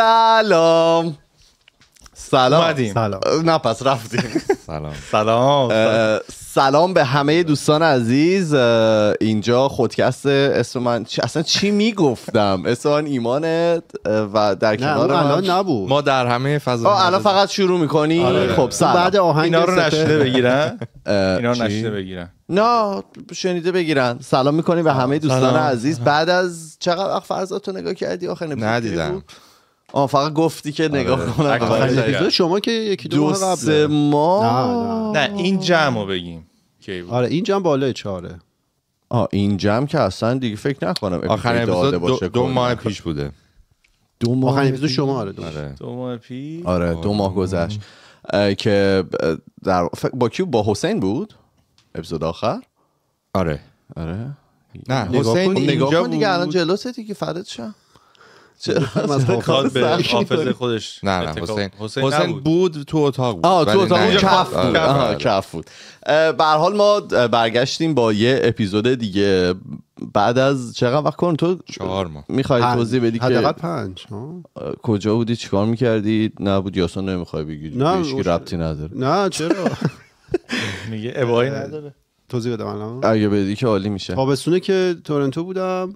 سلام سلام سلام نه پس رفتیم سلام سلام سلام به همه دوستان عزیز اینجا خودکست اسم من اصلا چی میگفتم اسم من ایمانت و در کنار الان نبود ما در همه فضا الان فقط شروع میکنی آره. خب سلام بعد آهنگ اینا رو نشده بگیرن اینا رو نشده بگیرن نه شنیده بگیرن سلام میکنیم به همه دوستان عزیز بعد از چقدر فرضاتو نگاه کردی آخر ندیدم آه فقط گفتی که نگاه آره. کنم آره. شما که یکی دو, ماه قبل ما نه, نه. نه این جمع رو بگیم آره این جمع بالای چهاره. آه این جمع که اصلا دیگه فکر نکنم آخرین اپیزود دو, دو ماه پیش بوده دو ماه آخرین اپیزود شما آره, آره. دو, ماه پیش آره دو ماه گذشت که در با کیو با حسین بود اپیزود آخر آره آره نه حسین کن دیگه الان جلوسه دیگه فردش شم چرا به حافظ خودش نه نه حسین حسین بود تو اتاق بود آه تو اتاق کف بود بود حال ما برگشتیم با یه اپیزود دیگه بعد از چقدر وقت کن تو چهار ماه میخوای توضیح بدی که حداقل پنج کجا بودی چیکار میکردی نبود یاسان نمیخوای بگی نه ربطی نداره نه چرا میگه ابایی نداره توضیح بدم الان اگه بدی که عالی میشه تابستونه که تورنتو بودم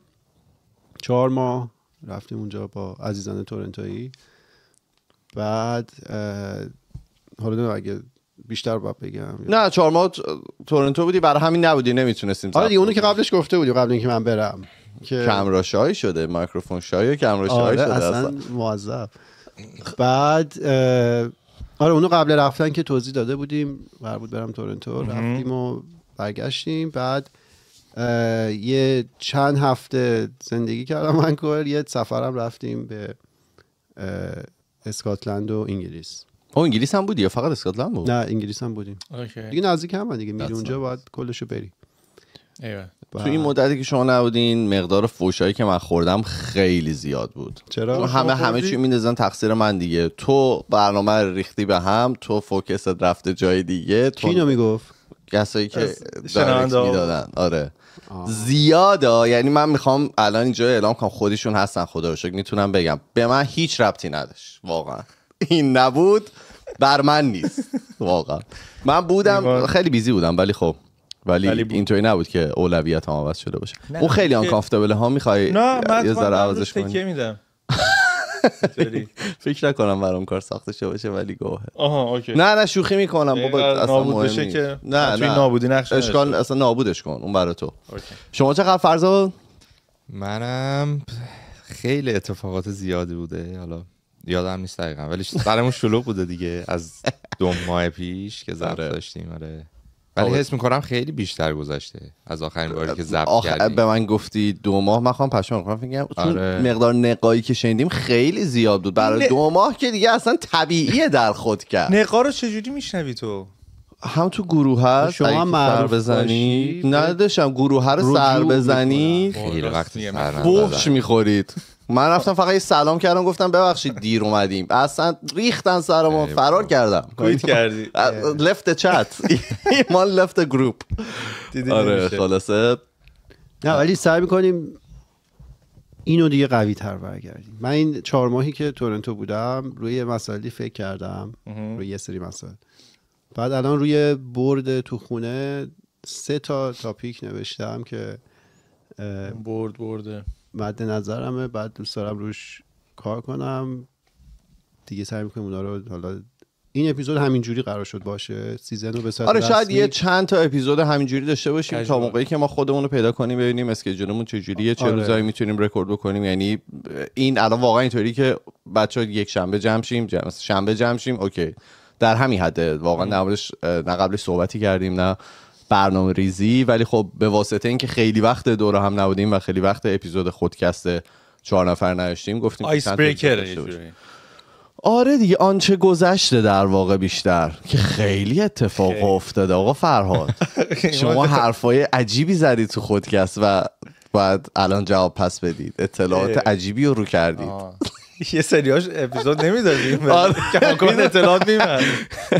چهار ماه رفتیم اونجا با عزیزان تورنتویی بعد حالا اگه بیشتر باید بگم نه چهار ماه تورنتو بودی برای همین نبودی نمیتونستیم آره دیگه اونو که قبلش گفته بودی قبل اینکه من برم که کمرا شای شده میکروفون شای کمرا شای آره شده اصلا, معذب بعد آره اونو قبل رفتن که توضیح داده بودیم بود برم تورنتو رفتیم و برگشتیم بعد یه چند هفته زندگی کردم من یه سفرم رفتیم به اسکاتلند و انگلیس او انگلیس هم بودی یا فقط اسکاتلند بود نه انگلیس هم بودیم دیگه نزدیک هم دیگه میری اونجا باید کلشو بری تو این مدتی که شما نبودین مقدار فوشایی که من خوردم خیلی زیاد بود چرا همه همه چی میندازن تقصیر من دیگه تو برنامه ریختی به هم تو فوکست رفته جای دیگه تو... کینو میگفت کسایی که دایرکت میدادن آره زیاده یعنی من میخوام الان اینجا اعلام کنم خودشون هستن خدا رو شکر میتونم بگم به من هیچ ربطی نداشت واقعا این نبود بر من نیست واقعا من بودم خیلی بیزی بودم ولی خب ولی, اینطوری نبود که اولویت هم عوض شده باشه اون خیلی آن ها میخوای نه من یه ذره عوضش میدم فکر نکنم برام کار ساخته شده باشه ولی گوهه آها اوکی نه نه شوخی میکنم بابا اصلا نابود بشه که نه نه اشکال اصلا نابودش کن اون برای تو شما چقدر فرضا منم خیلی اتفاقات زیادی بوده حالا یادم نیست دقیقا ولی سرمون شلوغ بوده دیگه از دو ماه پیش که ضرب آره. داشتیم آره ولی حس میکنم خیلی بیشتر گذشته از آخرین باری که زبط کردیم به من گفتی دو ماه من خواهم پشمان کنم فکر آره. مقدار نقایی که شنیدیم خیلی زیاد بود برای ن... دو ماه که دیگه اصلا طبیعیه در خود کرد نقا رو چجوری میشنوی تو هم تو گروه هست شما هم سر بزنی نداشتم گروه رو سر بزنی خیلی خب، وقت سر بوش میخورید من رفتم فقط یه سلام کردم گفتم ببخشید دیر اومدیم اصلا ریختن سرمو فرار کردم کویت کردی لفت چت ما لفت گروپ آره خلاصه نه ولی سعی میکنیم اینو دیگه قوی تر برگردیم من این چهار ماهی که تورنتو بودم روی مسائلی فکر کردم روی یه سری مسائل بعد الان روی برد تو خونه سه تا تاپیک نوشتم که برد برده مد نظرمه بعد دوست دارم روش کار کنم دیگه سعی میکنیم اونا رو حالا این اپیزود همینجوری قرار شد باشه سیزن رو به آره شاید یه چند تا اپیزود همینجوری داشته باشیم تا موقعی که ما خودمون رو پیدا کنیم ببینیم اسکیجولمون جوریه چه آره. روزایی میتونیم رکورد بکنیم یعنی این الان واقعا اینطوری که بچه یک شنبه جمع شیم شنبه جمع شیم اوکی در همین حد واقعا نه نه قبلش صحبتی کردیم نه برنامه ریزی ولی خب به واسطه اینکه خیلی وقت دور هم نبودیم و خیلی وقت اپیزود خودکست چهار نفر نداشتیم گفتیم آیس آره دیگه آنچه گذشته در واقع بیشتر که خیلی اتفاق خیلی. افتاده آقا فرهاد شما حرفای عجیبی زدید تو خودکست و باید الان جواب پس بدید اطلاعات عجیبی رو رو کردید یه سریاش اپیزود نمیدادیم آره، کماکان اطلاعات میمن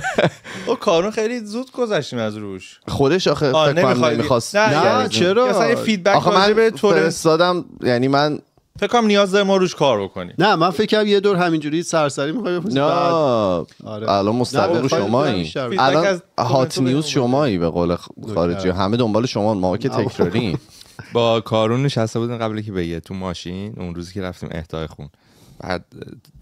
او کارون خیلی زود گذشتیم از روش خودش آخه نمیخواست نه چرا اصلا فیدبک من به فرستادم یعنی من فکر نیاز داره ما روش کار بکنیم نه من فکر یه دور همینجوری سرسری میخوای بپوسی نه آره. الان مستقل رو شمایی الان هات نیوز شمایی به قول خارجی همه دنبال شما ما که تکراریم با کارون نشسته بودن قبل که بگه تو ماشین اون روزی که رفتیم اهدای خون بعد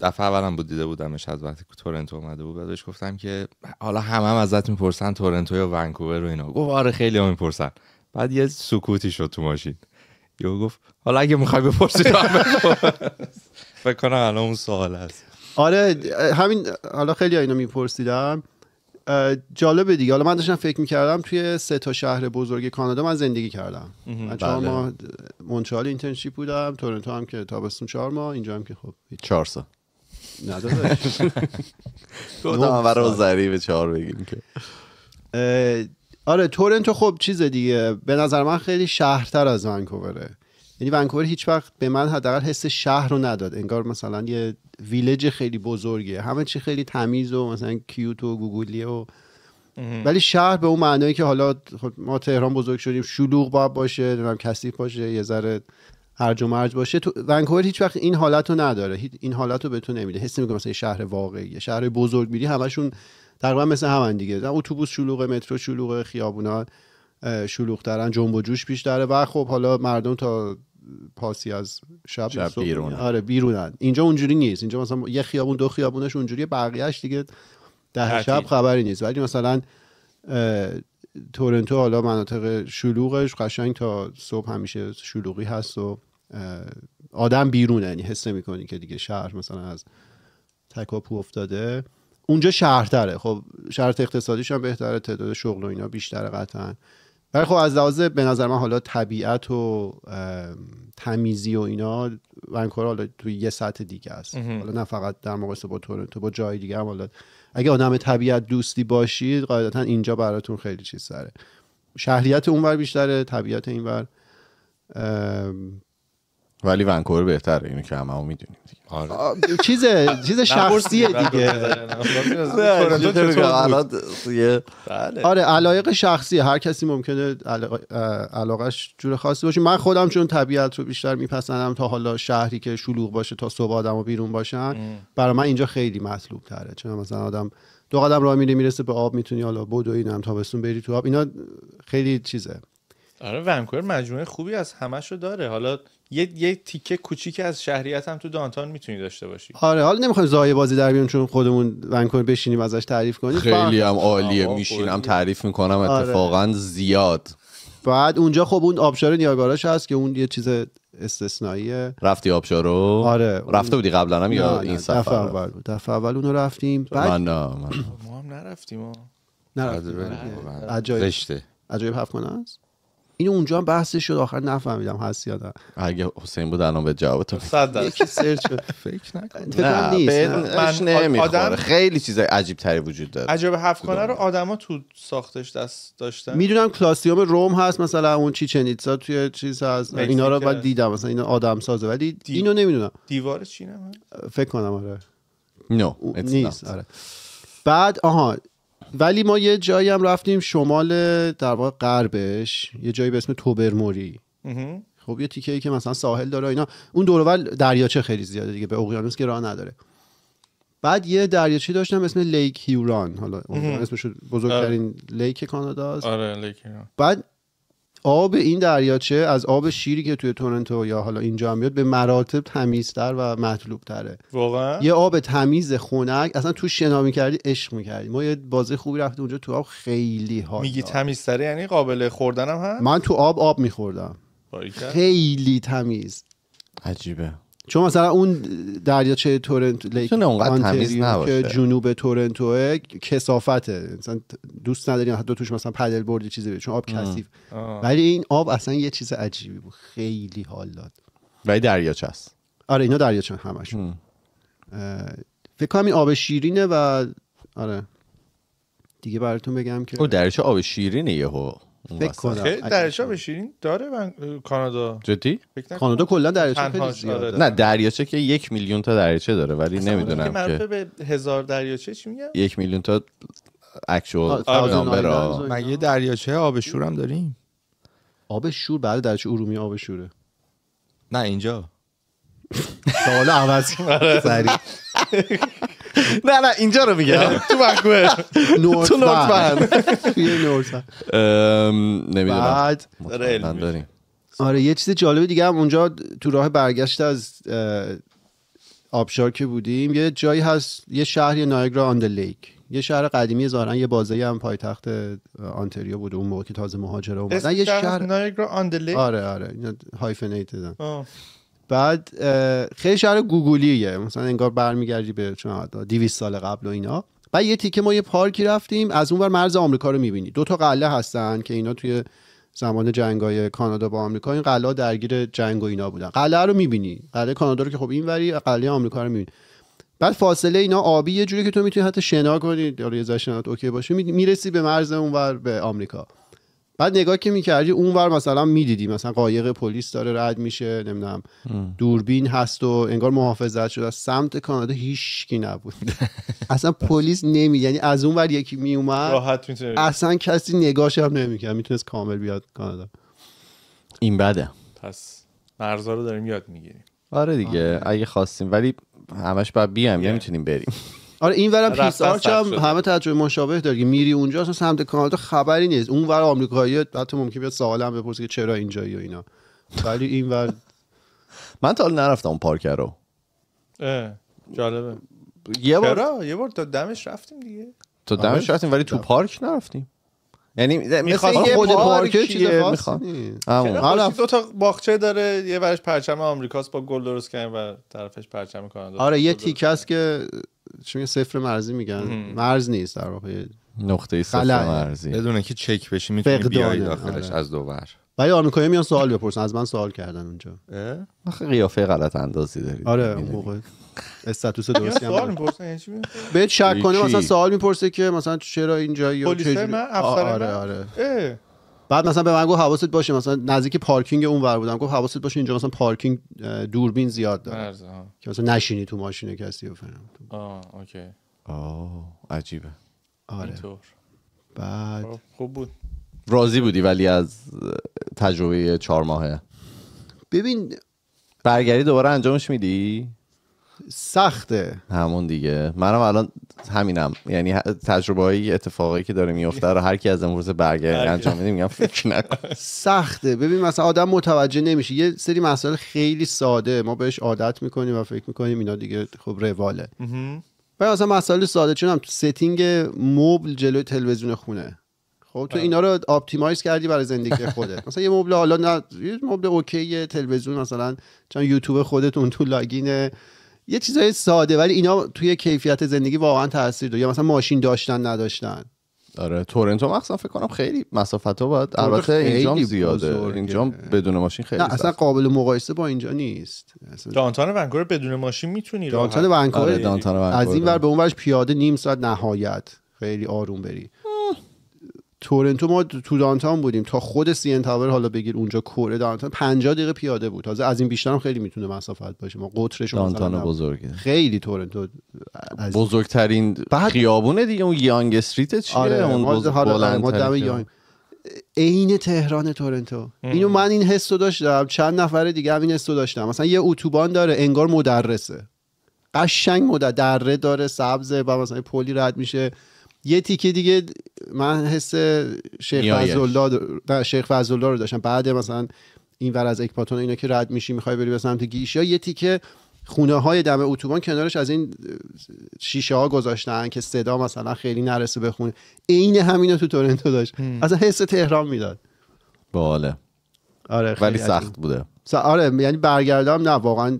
دفعه اولم بود دیده بودمش از وقتی که تورنتو اومده بود بعدش گفتم که حالا همه هم ازت میپرسن تورنتو یا ونکوور رو اینا گفت آره خیلی هم میپرسن بعد یه سکوتی شد تو ماشین یه گفت حالا اگه میخوای بپرسی فکر کنم الان اون سوال هست آره همین حالا خیلی اینو میپرسیدم جالبه دیگه حالا من داشتم فکر میکردم توی سه تا شهر بزرگ کانادا من زندگی کردم من چهار بله. ماه مونترال اینترنشیپ بودم تورنتو هم که تابستون چهار ماه اینجا هم که خب چهار سال نه به چهار بگیم که آره تورنتو خب چیز دیگه به نظر من خیلی شهرتر از ونکووره یعنی ونکوور هیچ وقت به من حداقل حس شهر رو نداد انگار مثلا یه ویلج خیلی بزرگه همه چی خیلی تمیز و مثلا کیوت و گوگلی و ولی شهر به اون معنایی که حالا خب ما تهران بزرگ شدیم شلوغ با باشه نمیدونم کثیف باشه یه ذره هرج و مرج باشه تو ونکوور هیچ وقت این حالت رو نداره این حالت رو به تو نمیده حس میکنه مثلا شهر واقعیه شهر بزرگ میری همشون تقریبا مثل همون دیگه اتوبوس شلوغ مترو شلوغ خیابونا شلوغ ترن جنب و جوش بیشتره و خب حالا مردم تا پاسی از شب, شب بیرونن آره بیرونن اینجا اونجوری نیست اینجا مثلا یه خیابون دو خیابونش اونجوری بقیهش دیگه ده شب خبری نیست ولی مثلا تورنتو حالا مناطق شلوغش قشنگ تا صبح همیشه شلوغی هست و آدم بیرونه یعنی حس نمیکنی که دیگه شهر مثلا از تکاپو افتاده اونجا شهرتره خب شرط اقتصادیش هم بهتره تعداد شغل و اینا بیشتره قطعا ولی خب از لحاظ به نظر من حالا طبیعت و تمیزی و اینا ونکوور حالا توی یه سطح دیگه است حالا نه فقط در مقایسه با تورنتو با جای دیگه هم حالا اگه آدم طبیعت دوستی باشید قاعدتا اینجا براتون خیلی چیز سره شهریت اونور بیشتره طبیعت اینور ولی ونکوور بهتره اینو که همه میدونیم دیگه چیز چیز شخصیه دیگه آره علایق شخصی هر کسی ممکنه علاقش جور خاصی باشه من خودم چون طبیعت رو بیشتر میپسندم تا حالا شهری که شلوغ باشه تا صبح آدم و بیرون باشن برای من اینجا خیلی مطلوب تره چون مثلا آدم دو قدم راه میری میرسه به آب میتونی حالا اینم تا تابستون بری تو آب اینا خیلی چیزه آره ونکوور مجموعه خوبی از همش داره حالا یه یه تیکه کوچیک از شهریت هم تو دانتان میتونی داشته باشی آره حالا نمیخوایم زایه بازی در چون خودمون ونکور بشینیم ازش تعریف کنیم خیلی هم عالیه میشینم تعریف میکنم آره. اتفاقا زیاد بعد اونجا خب اون آبشار نیاگاراش هست که اون یه چیز استثنائیه رفتی آبشارو آره رفته بودی قبلا هم یا این سفر دفعه اول دفعه اول اونو رفتیم بعد... من نه من ما هم نرفتیم نرفتیم عجایب است این اونجا هم بحثش شد آخر نفهمیدم هست یادم اگه حسین بود الان به جواب تو یکی سرچ فکر نکن نه نیست آدم خیلی چیزای عجیب تری وجود داره عجب هفت خانه رو آدما تو ساختش دست داشتن میدونم کلاسیوم روم هست مثلا اون چی چنیتسا توی چیز هست اینا رو بعد دیدم مثلا اینا آدم سازه ولی اینو نمیدونم دیوار چینه فکر کنم آره نو نیست آره بعد آها ولی ما یه جایی هم رفتیم شمال در واقع غربش یه جایی به اسم توبرموری خب یه تیکه ای که مثلا ساحل داره اینا اون دور دریاچه خیلی زیاده دیگه به اقیانوس که راه نداره بعد یه دریاچه داشتم اسم لیک هیوران حالا اسمش بزرگترین آره. لیک کانادا آره لیک هیوران بعد آب این دریاچه از آب شیری که توی تورنتو یا حالا اینجا میاد به مراتب تمیزتر و مطلوب تره واقعا یه آب تمیز خنک اصلا تو شنا کردی عشق میکردی ما یه بازی خوبی رفتیم اونجا تو آب خیلی ها میگی تمیزتره یعنی قابل خوردنم هست من تو آب آب میخوردم خیلی تمیز عجیبه چون مثلا اون دریاچه تورنتو لیک اونقدر که جنوب تورنتو کسافته مثلا دوست نداری حتی توش مثلا پدل بردی چیزی بید. چون آب کثیف ولی این آب اصلا یه چیز عجیبی بود خیلی حال داد ولی دریاچه است آره اینا دریاچه همشون فکر کنم این آب شیرینه و آره دیگه براتون بگم که او دریاچه آب شیرینه یهو فکر کنم دریاچه داره من... کانادا جدی کانادا کلا دریاچه خیلی زیاده آره، نه دریاچه که یک میلیون تا دریاچه داره ولی نمیدونم که به هزار دریاچه چی میگم یک میلیون تا اکچوال نامبر مگه دریاچه آب داریم آب شور بعد دریاچه ارومی آب شوره نه اینجا سوال عوض آره. سریع نه نه اینجا رو میگم تو مخبه تو نورت توی نمیدونم داریم آره یه چیز جالبه دیگه هم اونجا تو راه برگشت از آبشار که بودیم یه جایی هست یه شهر نایگرا آن لیک یه شهر قدیمی ظاهرا یه بازه هم پایتخت آنتریو بوده اون موقع که تازه مهاجره اومدن یه شهر نایگرا آن لیک آره آره هایفنیت دادن بعد خیلی شهر گوگلیه مثلا انگار برمیگردی به 200 سال قبل و اینا بعد یه تیکه ما یه پارکی رفتیم از اونور مرز آمریکا رو میبینی دو تا قله هستن که اینا توی زمان جنگای کانادا با آمریکا این قلعه درگیر جنگ و اینا بودن قلعه رو میبینی قلعه کانادا رو که خب این وری قلعه آمریکا رو میبینی بعد فاصله اینا آبی یه جوری که تو میتونی حتی شنا کنی یا یه اوکی باشه میرسی به مرز اونور به آمریکا بعد نگاه که میکردی اونور مثلا میدیدی مثلا قایق پلیس داره رد میشه نمیدونم دوربین هست و انگار محافظت شده سمت کانادا هیچکی نبود اصلا پلیس نمی یعنی از اونور یکی میومد راحت اصلا کسی نگاهش هم نمیکرد میتونست کامل بیاد کانادا این بده پس مرزا رو داریم یاد میگیریم آره دیگه آره. اگه خواستیم ولی همش باید بیایم نمیتونیم بریم آره این ورم پیس آرچ همه تجربه مشابه داری میری اونجا اصلا سمت کانادا خبری نیست اون ور آمریکایی حتی ممکن بیاد سوالم بپرسی که چرا اینجایی و اینا ولی این ور من تا حالا نرفتم اون پارک رو جالبه یه بار یه بار تا دمش رفتیم دیگه تا دمش رفتیم ولی تو پارک نرفتیم یعنی مثل یه خود پارکه چیز میخواد حالا دو تا باغچه داره یه ورش پرچم آمریکاست با گل درست کردن و طرفش پرچم کانادا آره یه تیکه است که چون صفر مرزی میگن مرز نیست در واقع نقطه صفر مرزی بدون اینکه چک بشی میتونی بیای آره. داخلش آره. از ور ولی آمریکایی میان سوال بپرسن از من سوال کردن اونجا آخه قیافه غلط اندازی داری آره موقع استاتوس درستی هم بهت شک کنه مثلا سوال میپرسه که مثلا چرا اینجایی پلیس آره، من آره آره بعد مثلا به من گفت حواست باشه مثلا نزدیک پارکینگ اون ور بودم گفت حواست باشه اینجا مثلا پارکینگ دوربین زیاد داره که مثلا نشینی تو ماشین کسی و آه اوکی آه عجیبه آره بعد خب، خوب بود راضی بودی ولی از تجربه چهار ماهه ببین برگری دوباره انجامش میدی سخته همون دیگه منم الان همینم یعنی تجربه های اتفاقی که داره میفته رو هر کی از امروز برگرد انجام میدیم میگم فکر نکن سخته ببین مثلا آدم متوجه نمیشه یه سری مسائل خیلی ساده ما بهش عادت میکنیم و فکر میکنیم اینا دیگه خب رواله و مثلا مسائل ساده چون هم ستینگ موبل جلوی تلویزیون خونه خب تو آره. اینا رو آپتیمایز کردی برای زندگی خودت مثلا یه مبل حالا یه مبل اوکی تلویزیون مثلا چون یوتیوب اون تو لاگین یه چیزای ساده ولی اینا توی کیفیت زندگی واقعا تاثیر داره یا مثلا ماشین داشتن نداشتن آره تورنتو مخصوصا فکر کنم خیلی مسافت ها باید البته اینجا زیاده اینجا بدون ماشین خیلی نه اصلا قابل مقایسه با اینجا نیست دانتان ونکوور بدون ماشین میتونی دانتان ونکوور آره از این ور به اون ورش پیاده نیم ساعت نهایت خیلی آروم بری تورنتو ما تو دانتان بودیم تا خود سی تاور حالا بگیر اونجا کره دانتان 50 دقیقه پیاده بود تازه از این بیشتر هم خیلی میتونه مسافت باشه ما قطرش دانتان بزرگه خیلی تورنتو از... بزرگترین بعد... خیابونه دیگه اون یانگ استریت چیه آره، اون ما, آره، عین تهران تورنتو اینو من این حس داشتم چند نفر دیگه هم این حس داشتم مثلا یه اتوبان داره انگار مدرسه قشنگ مدرسه دره داره سبز و مثلا پلی رد میشه یه تیکه دیگه من حس شیخ فضلالله شیخ فضلالله رو داشتم بعد مثلا این ور از اکپاتون اینا که رد میشی میخوای بری به سمت گیشیا یه تیکه خونه های دم اتوبان کنارش از این شیشه ها گذاشتن که صدا مثلا خیلی نرسه به خونه عین همینا تو تورنتو داشت اصلا حس تهران میداد باله آره خیلی ولی سخت بوده آره یعنی برگردم نه واقعا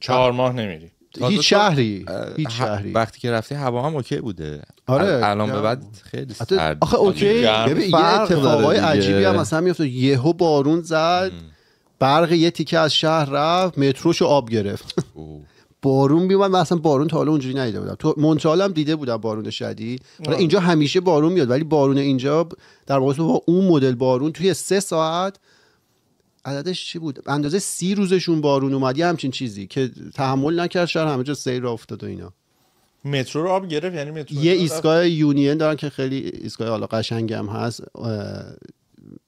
چهار ماه نمیری هیچ شهری هیچ شهری وقتی که رفتی هوا هم اوکی بوده آره الان به بعد خیلی سرد آخه اوکی ببین یه اتفاقای عجیبی هم مثلا میفته یهو بارون زد برق یه تیکه از شهر رفت متروش آب گرفت بارون میومد مثلا اصلا بارون تا حالا اونجوری ندیده بودم تو هم دیده بودم بارون شدی حالا اینجا همیشه بارون میاد ولی بارون اینجا در واقع با اون مدل بارون توی سه ساعت عددش چی بود اندازه سی روزشون بارون اومد یه همچین چیزی که تحمل نکرد شهر همه جا سیل را افتاد و اینا مترو رو آب گرفت یعنی مترو یه ایستگاه یونین دارن که خیلی ایستگاه حالا قشنگی هم هست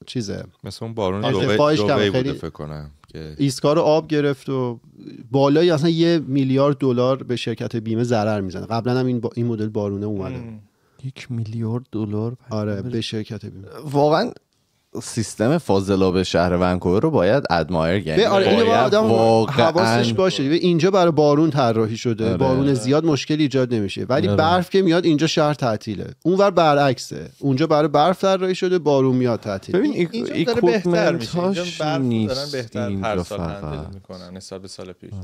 چیزه مثل اون بارون دوبه, آره، خیلی... فکر کنم ایستگاه رو آب گرفت و بالای اصلا یه میلیارد دلار به شرکت بیمه ضرر میزنه قبلا هم این, با... این مدل بارونه اومده یک میلیارد دلار آره به شرکت بیمه واقعا سیستم به شهر ونکوور رو باید ادمایر یعنی آره باید آدم واقعا حواسش باشه اینجا برای بارون طراحی شده آره. بارون زیاد مشکل ایجاد نمیشه ولی آره. برف که میاد اینجا شهر تعطیله اونور برعکسه اونجا برای برف طراحی شده بارون میاد تعطیل ببین ای... اینجا بهتر میشه اینجا برف دارن بهتر هر سال میکنن نسبت به سال پیش آره.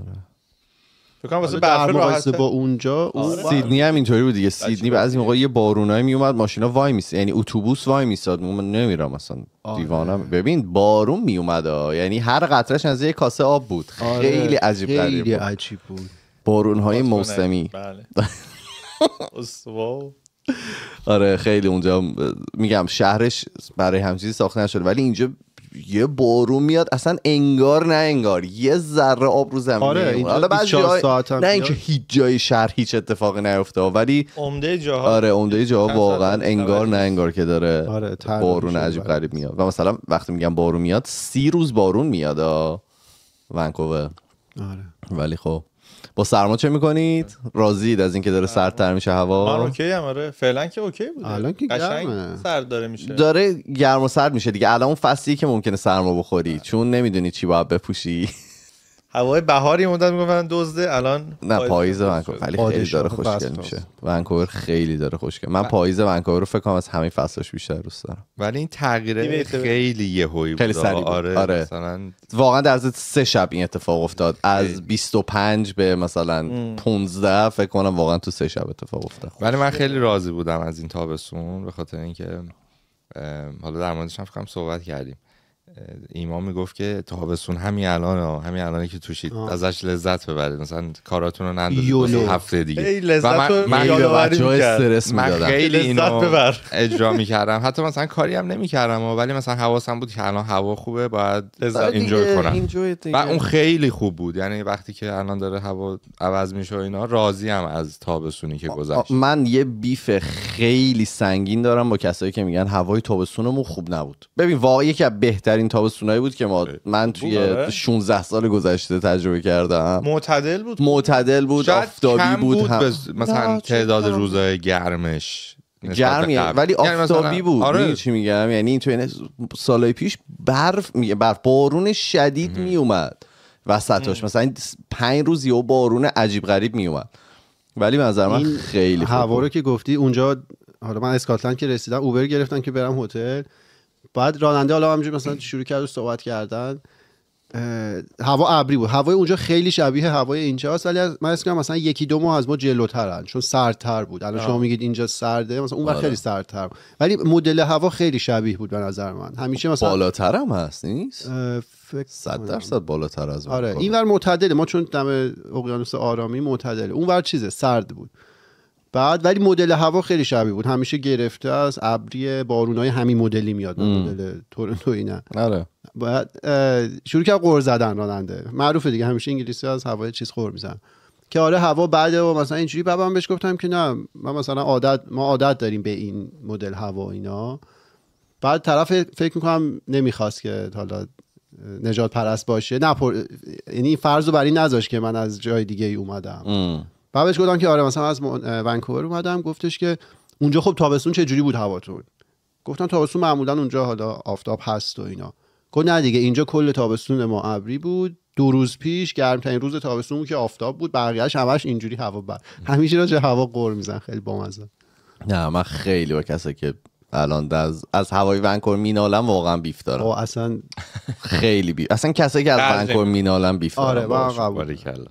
فکر واسه با اونجا اون آره. سیدنی هم اینطوری بود دیگه سیدنی بعضی موقع یه بارونایی میومد ماشینا وای میس یعنی اتوبوس وای میساد من نمیرم مثلا آره. دیوانم ببین بارون میومد یعنی هر قطرهش از یه کاسه آب بود آره. خیلی عجیب غریب بود بارون های موسمی بله. آره خیلی اونجا میگم شهرش برای همچیزی ساخته نشده ولی اینجا یه بارون میاد اصلا انگار نه انگار یه ذره آب رو زمین آره حالا بعضی جای... نه اینکه هیچ جای شهر هیچ اتفاقی نیفته ولی عمده جاها آره عمده جاها واقعا انگار نه انگار که داره آره، بارون عجیب غریب میاد و مثلا وقتی میگم بارون میاد سی روز بارون میاد ونکوور آره ولی خب با سرما چه میکنید راضیید از اینکه داره سردتر میشه هوا من آره، اوکی هم آره فعلا که اوکی بوده الان که گرمه سرد داره میشه داره گرم و سرد میشه دیگه الان اون فصلیه که ممکنه سرما بخوری چون نمیدونی چی باید بپوشی هوای بهاری مدت میگفتن دزده الان نه پاییز ونکوور خیلی داره خوشگل میشه ونکوور خیلی داره خوشگل من پاییز ونکوور رو فکر کنم از همین فصلش بیشتر دوست دارم ولی این تغییره خیلی یهویی بود خیلی سریع آره, آره. مثلا... واقعا در سه شب این اتفاق افتاد از 25 به مثلا 15 فکر کنم واقعا تو سه شب اتفاق افتاد ولی من خیلی راضی بودم از این تابستون به خاطر اینکه حالا در موردش هم صحبت کردیم ایمان میگفت که تابستون همین الان همین الانی که توشید ازش لذت ببرید مثلا کاراتون رو نندازید هفته دیگه و من, من, استرس خیلی اینو ببر. اجرا میکردم حتی مثلا کاری هم نمیکردم ولی مثلا حواسم بود که الان هوا خوبه باید لذت اینجوی کنم و اون خیلی خوب بود یعنی وقتی که الان داره هوا عوض میشه و اینا راضی هم از تابستونی که گذشت من یه بیف خیلی سنگین دارم با کسایی که میگن هوای تابستونمون خوب نبود ببین واقعا یکی از بهترین این بود که ما من توی 16 آره. سال گذشته تجربه کردم معتدل بود معتدل بود آفتابی بود, بود هم. مثلا تعداد روزای گرمش گرمی ولی یعنی آفتابی بود آره. چی میگم یعنی این توی پیش برف میگه برف بارون شدید میومد وسطش مثلا پنج روز یه بارون عجیب غریب میومد ولی منظر من خیلی هوا رو که گفتی اونجا حالا من اسکاتلند که رسیدم اوبر گرفتم که برم هتل بعد راننده حالا همینجوری مثلا شروع کرد و صحبت کردن هوا ابری بود هوای اونجا خیلی شبیه هوای اینجاست ولی من اسم مثلا یکی دو ماه از ما جلوترن چون سردتر بود الان شما میگید اینجا سرده مثلا اون آره. خیلی سردتر بود. ولی مدل هوا خیلی شبیه بود به نظر من همیشه مثلا بالاتر هم هست نیست فکر صد درصد بالاتر از آره اینور معتدله ما چون دم اقیانوس آرامی معتدله اونور چیزه سرد بود بعد ولی مدل هوا خیلی شبیه بود همیشه گرفته از ابری بارونای همین مدلی میاد مدل تورنتو اینا آره بعد شروع کرد قور زدن راننده معروفه دیگه همیشه انگلیسی از هوای چیز خور میزن که آره هوا بعد و مثلا اینجوری بابا بهش گفتم که نه ما مثلا عادت ما عادت داریم به این مدل هوا اینا بعد طرف فکر میکنم نمیخواست که حالا نجات پرست باشه نه پر... یعنی فرض رو بر این که من از جای دیگه ای اومدم بعد گفتم که آره مثلا از ونکوور اومدم گفتش که اونجا خب تابستون چه جوری بود هواتون گفتم تابستون معمولا اونجا حالا آفتاب هست و اینا گفت نه دیگه اینجا کل تابستون ما ابری بود دو روز پیش گرمترین روز تابستون که آفتاب بود بقیهش همش اینجوری هوا بر همیشه راجع هوا قور میزن خیلی بامزه نه من خیلی با کسایی که الان از از هوای ونکور مینالم واقعا بیف دارم او خب، اصلا خیلی بیف اصلا کسایی که از ونکور مینالم بیف دارم آره واقعا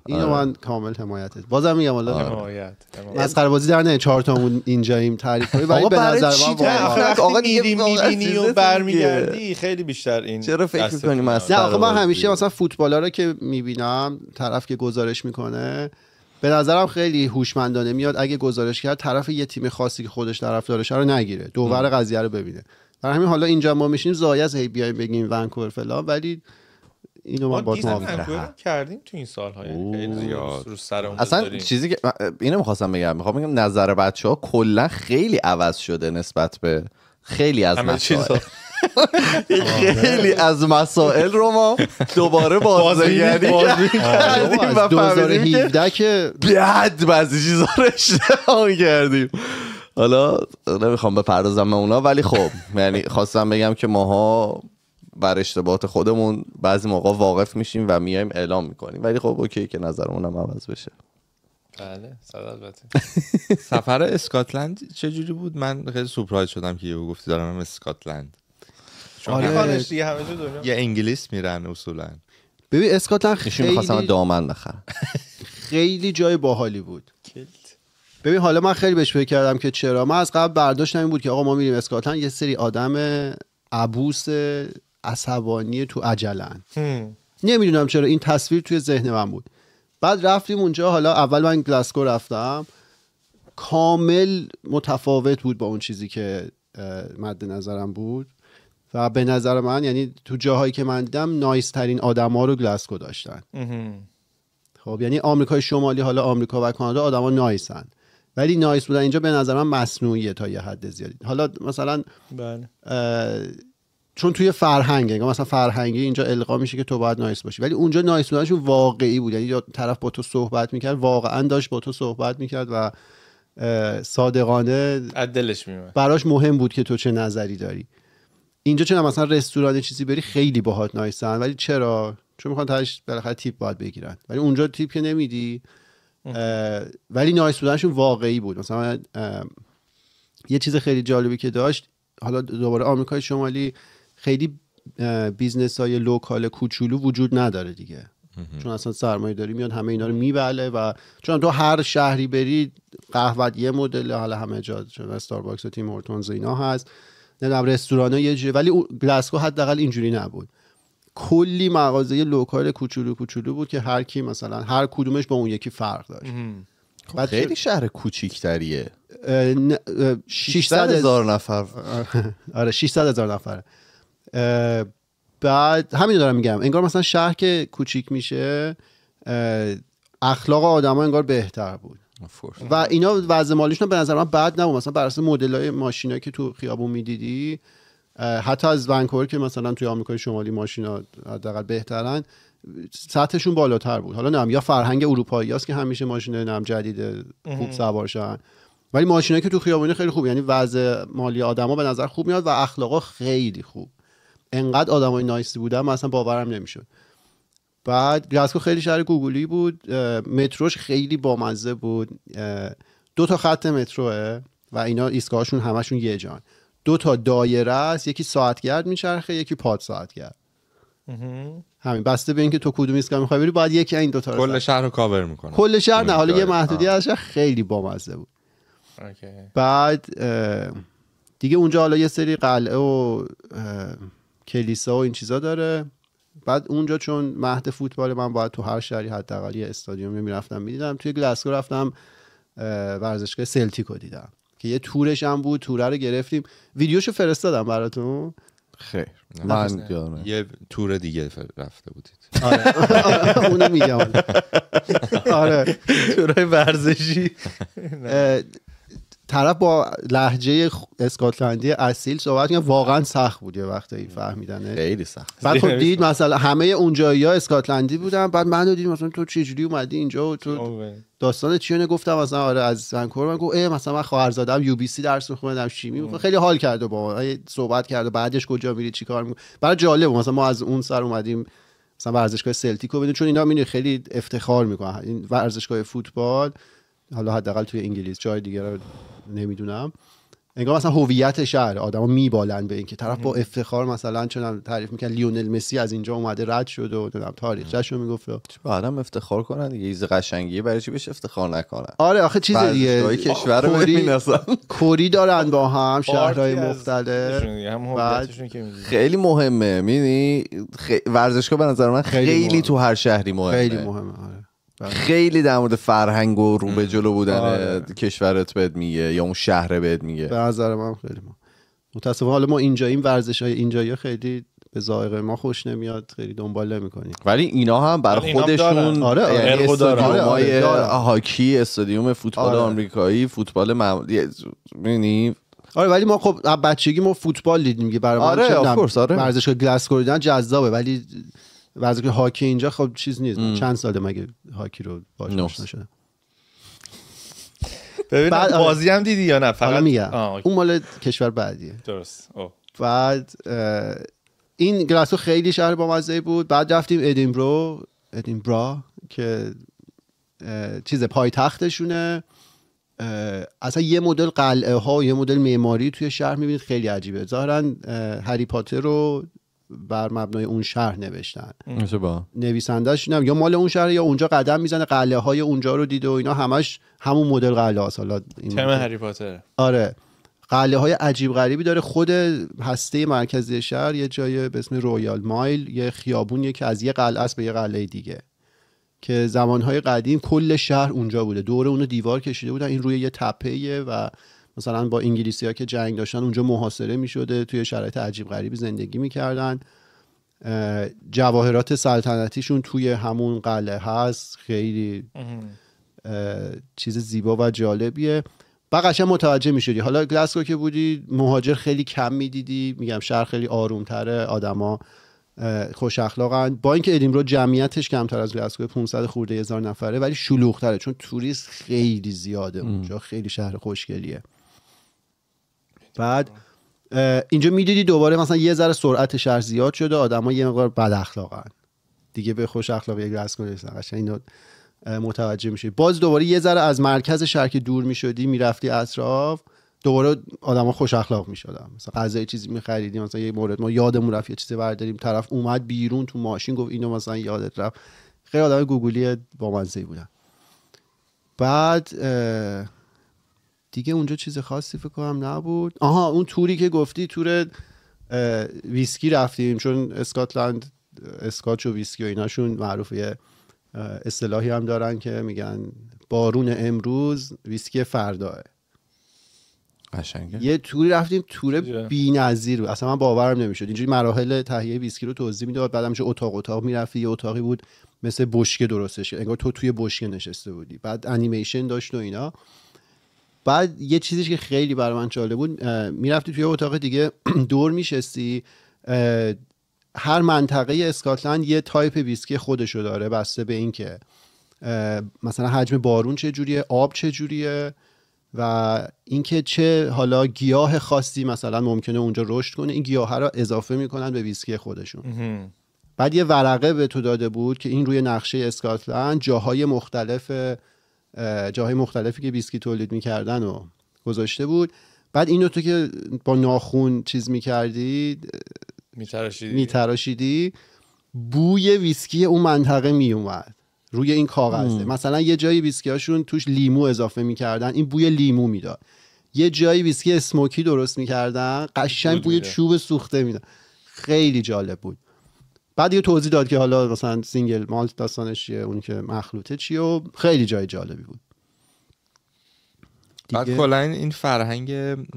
اینو آره. من کامل حمایتت بازم میگم والله آره. حمایت از قربازی در نه چهار تامون اینجاییم تعریف کنی ولی به نظر من آره. آقا میری میبینی و برمیگردی خیلی بیشتر این چرا فکر می‌کنی مثلا آقا خب، من همیشه مثلا فوتبالا رو که میبینم طرف که گزارش میکنه به نظرم خیلی هوشمندانه میاد اگه گزارش کرد طرف یه تیم خاصی که خودش ها رو نگیره دوور قضیه رو ببینه برای همین حالا اینجا ما میشینیم زایز هی بیایم بگیم ونکور فلان ولی اینو من باز کردیم تو این سال‌ها یعنی اصلا چیزی که اینو میخواستم بگم میخوام بگم نظر ها کلا خیلی عوض شده نسبت به خیلی از مسائل آره. خیلی از مسائل رو ما دوباره بازگردی کردیم و فهمیدیم که بیاد بعضی چیزا رو اشتباه کردیم حالا نمیخوام به به اونا ولی خب یعنی خواستم بگم که ماها بر اشتباهات خودمون بعضی موقع واقف میشیم و میایم اعلام میکنیم ولی خب اوکی که نظرمون هم عوض بشه بله البته سفر اسکاتلند چه جوری بود من خیلی سورپرایز شدم که یهو گفتی دارم اسکاتلند آره. یه انگلیس میرن اصولا ببین اسکاتلند خیلی میخواستم دامن بخرن خیلی جای باحالی بود ببین حالا من خیلی بهش فکر کردم که چرا من از قبل برداشت این بود که آقا ما میریم اسکاتلند یه سری آدم عبوس عصبانی تو عجلن نمیدونم چرا این تصویر توی ذهن من بود بعد رفتیم اونجا حالا اول من گلاسکو رفتم کامل متفاوت بود با اون چیزی که مد نظرم بود و به نظر من یعنی تو جاهایی که من دیدم نایس ترین آدما رو گلاسکو داشتن خب یعنی آمریکای شمالی حالا آمریکا و کانادا آدما نایسن ولی نایس بودن اینجا به نظر من مصنوعیه تا یه حد زیادی حالا مثلا بله. چون توی فرهنگ یعنی مثلا فرهنگی اینجا القا میشه که تو باید نایس باشی ولی اونجا نایس بودنش واقعی بود یعنی طرف با تو صحبت میکرد واقعا داشت با تو صحبت میکرد و صادقانه دلش براش مهم بود که تو چه نظری داری اینجا چون مثلا رستوران چیزی بری خیلی باهات نایسن ولی چرا چون میخوان تاش بالاخره تیپ باید بگیرن ولی اونجا تیپ که نمیدی ولی نایس بودنشون واقعی بود مثلا یه چیز خیلی جالبی که داشت حالا دوباره آمریکای شمالی خیلی بیزنس های لوکال کوچولو وجود نداره دیگه چون اصلا سرمایه داری میاد همه اینا رو میبله و چون تو هر شهری بری قهوت یه مدل حالا همه جا چون استارباکس و تیم هورتونز اینا هست نمیدونم ها یه جوری ولی گلاسکو حداقل اینجوری نبود کلی مغازه لوکال کوچولو کوچولو بود که هر کی مثلا هر کدومش با اون یکی فرق داشت خب خیلی شهر کوچیکتریه 600 هزار نفر آره 600 هزار نفر بعد همین دارم میگم انگار مثلا شهر که کوچیک میشه اخلاق آدما انگار بهتر بود و اینا وضع مالیشون به نظر من بد نبود مثلا بر اساس مدلای ماشینایی که تو خیابون میدیدی حتی از ونکور که مثلا توی آمریکای شمالی ماشینا حداقل بهترن سطحشون بالاتر بود حالا نم یا فرهنگ اروپایی است که همیشه ماشین نم جدید خوب سوارشن ولی ماشینایی که تو خیابونه خیلی خوب یعنی وضع مالی آدما به نظر خوب میاد و اخلاقا خیلی خوب انقدر آدمای نایسی بودن مثلا باورم نمیشه. بعد گلاسکو خیلی شهر گوگلی بود متروش خیلی بامزه بود دو تا خط متروه و اینا ایستگاهشون همشون یه جان دو تا دایره است یکی ساعتگرد میچرخه یکی پاد ساعتگرد همین بسته به اینکه تو کدوم ایستگاه میخوای بری باید یکی این دو تا کل شهر رو کاور میکنه کل شهر نه حالا یه محدودی ازش خیلی بامزه بود اوکی. بعد دیگه اونجا حالا یه سری قلعه و کلیسا و این چیزا داره بعد اونجا چون مهد فوتبال من باید تو هر شهری حداقل یه استادیوم میرفتم میدیدم توی گلاسکو رفتم ورزشگاه سلتیکو دیدم که یه تورش هم بود توره رو گرفتیم ویدیوشو فرستادم براتون خیر من یه تور دیگه رفته بودید آره میگم آره تورای ورزشی طرف با لحجه اسکاتلندی اصیل صحبت کنه واقعا سخت بود یه وقتی فهمیدنه خیلی سخت بعد خب دید مثلا همه اونجایی ها اسکاتلندی بودن بعد من دید مثلا تو چجوری اومدی اینجا و تو آره. داستان چیونه گفتم مثلا آره از زنکور من گفت مثلا من خواهرزادم یو بی سی درس می‌خوندم شیمی می‌خوند خیلی حال کرده با صحبت کرده بعدش کجا میری چیکار می‌کنی برای جالب مثلا ما از اون سر اومدیم مثلا ورزشگاه سلتیکو ببینیم چون اینا خیلی افتخار می‌کنه این ورزشگاه فوتبال حالا حداقل توی انگلیس جای دیگه رو نمیدونم انگار مثلا هویت شهر آدما میبالن به اینکه طرف با افتخار مثلا چون تعریف میکنن لیونل مسی از اینجا اومده رد شد و دادم تاریخ رو میگفت آدم افتخار کنن یه چیز قشنگیه برای چی بهش افتخار نکنن آره آخه چیز دیگه کشور رو کوری... کوری دارن با هم شهرهای مختلف خیلی مهمه مینی ورزشگاه به نظر من خیلی, خیلی تو هر شهری مهمه خیلی مهمه آره. بله. خیلی در مورد فرهنگ و رو جلو بودن آره. کشورت بهت میگه یا اون شهر بهت میگه به نظر من خیلی ما متاسفانه حالا ما اینجا این ورزش های اینجایی خیلی به ذائقه ما خوش نمیاد خیلی دنبال نمیکنیم ولی اینا هم برای خودشون آره, آره. یعنی آره، هاکی استادیوم فوتبال آمریکایی فوتبال معمولی یعنی آره ولی ما خب بچگی ما فوتبال دیدیم که برای آره ورزشگاه دیدن جذابه ولی وضعی که هاکی اینجا خب چیز نیست چند ساله مگه هاکی رو باش نشده آره. بازی هم دیدی یا نه فقط میگم اون مال کشور بعدیه درست بعد این گلاسو خیلی شهر با مزه بود بعد رفتیم ادینبرو ادینبرا که چیز پایتختشونه اصلا یه مدل قلعه ها و یه مدل معماری توی شهر میبینید خیلی عجیبه ظاهرا هری پاتر رو بر مبنای اون شهر نوشتن نویسندش اینم یا مال اون شهر یا اونجا قدم میزنه قله های اونجا رو دیده و اینا همش همون مدل قله هاست حالا تم هری پاتر آره قلعه های عجیب غریبی داره خود هسته مرکزی شهر یه جای به اسم رویال مایل یه خیابونیه که از یه قلعه است به یه قلعه دیگه که زمانهای قدیم کل شهر اونجا بوده دور اونو دیوار کشیده بودن این روی یه تپه و مثلا با انگلیسی ها که جنگ داشتن اونجا محاصره می شده توی شرایط عجیب غریبی زندگی میکردن جواهرات سلطنتیشون توی همون قلعه هست خیلی چیز زیبا و جالبیه و قشنگ متوجه میشدی حالا گلاسکو که بودی مهاجر خیلی کم میدیدی میگم شهر خیلی آرومتره آدما خوش اخلاقن با اینکه رو جمعیتش کمتر از گلاسکو 500 خورده هزار نفره ولی شلوغتره چون توریست خیلی زیاده اونجا خیلی شهر خوشگلیه بعد اینجا میدیدی دوباره مثلا یه ذره سرعت شهر زیاد شده آدما یه مقدار بد دیگه به خوش اخلاقی از کنه قشنگ اینو متوجه میشه باز دوباره یه ذره از مرکز شهر که دور میشدی میرفتی اطراف دوباره آدما خوش اخلاق میشدن مثلا غذای چیزی میخریدیم مثلا یه مورد ما یادمون رفت یه چیزی برداریم طرف اومد بیرون تو ماشین گفت اینو مثلا یادت رفت خیلی آدم گوگلی با بودن بعد دیگه اونجا چیز خاصی فکر کنم نبود آها اون توری که گفتی تور ویسکی رفتیم چون اسکاتلند اسکاچ و ویسکی و ایناشون معروف یه اصطلاحی هم دارن که میگن بارون امروز ویسکی فرداه قشنگه یه توری رفتیم تور نظیر بود اصلا من باورم نمیشد اینجوری مراحل تهیه ویسکی رو توضیح میداد بعد اتاق اتاق میرفتی یه اتاقی بود مثل بشکه درستش انگار تو توی بشکه نشسته بودی بعد انیمیشن داشت و اینا بعد یه چیزی که خیلی برای من جالب بود میرفتی توی اتاق دیگه دور میشستی هر منطقه اسکاتلند یه تایپ ویسکی خودشو داره بسته به اینکه مثلا حجم بارون چه جوریه آب جوریه و اینکه چه حالا گیاه خاصی مثلا ممکنه اونجا رشد کنه این گیاه را اضافه میکنن به ویسکی خودشون بعد یه ورقه به تو داده بود که این روی نقشه اسکاتلند جاهای مختلف جاهای مختلفی که ویسکی تولید میکردن و گذاشته بود بعد اینو تو که با ناخون چیز میکردی میتراشیدی تراشیدی بوی ویسکی اون منطقه میومد روی این کاغذه مثلا یه جایی ویسکی هاشون توش لیمو اضافه میکردن این بوی لیمو میداد یه جایی ویسکی اسموکی درست میکردن قشنگ بوی چوب سوخته میداد خیلی جالب بود بعد یه توضیح داد که حالا مثلا سینگل مالت داستانش چیه اون که مخلوطه چیه و خیلی جای جالبی بود بعد کلا این فرهنگ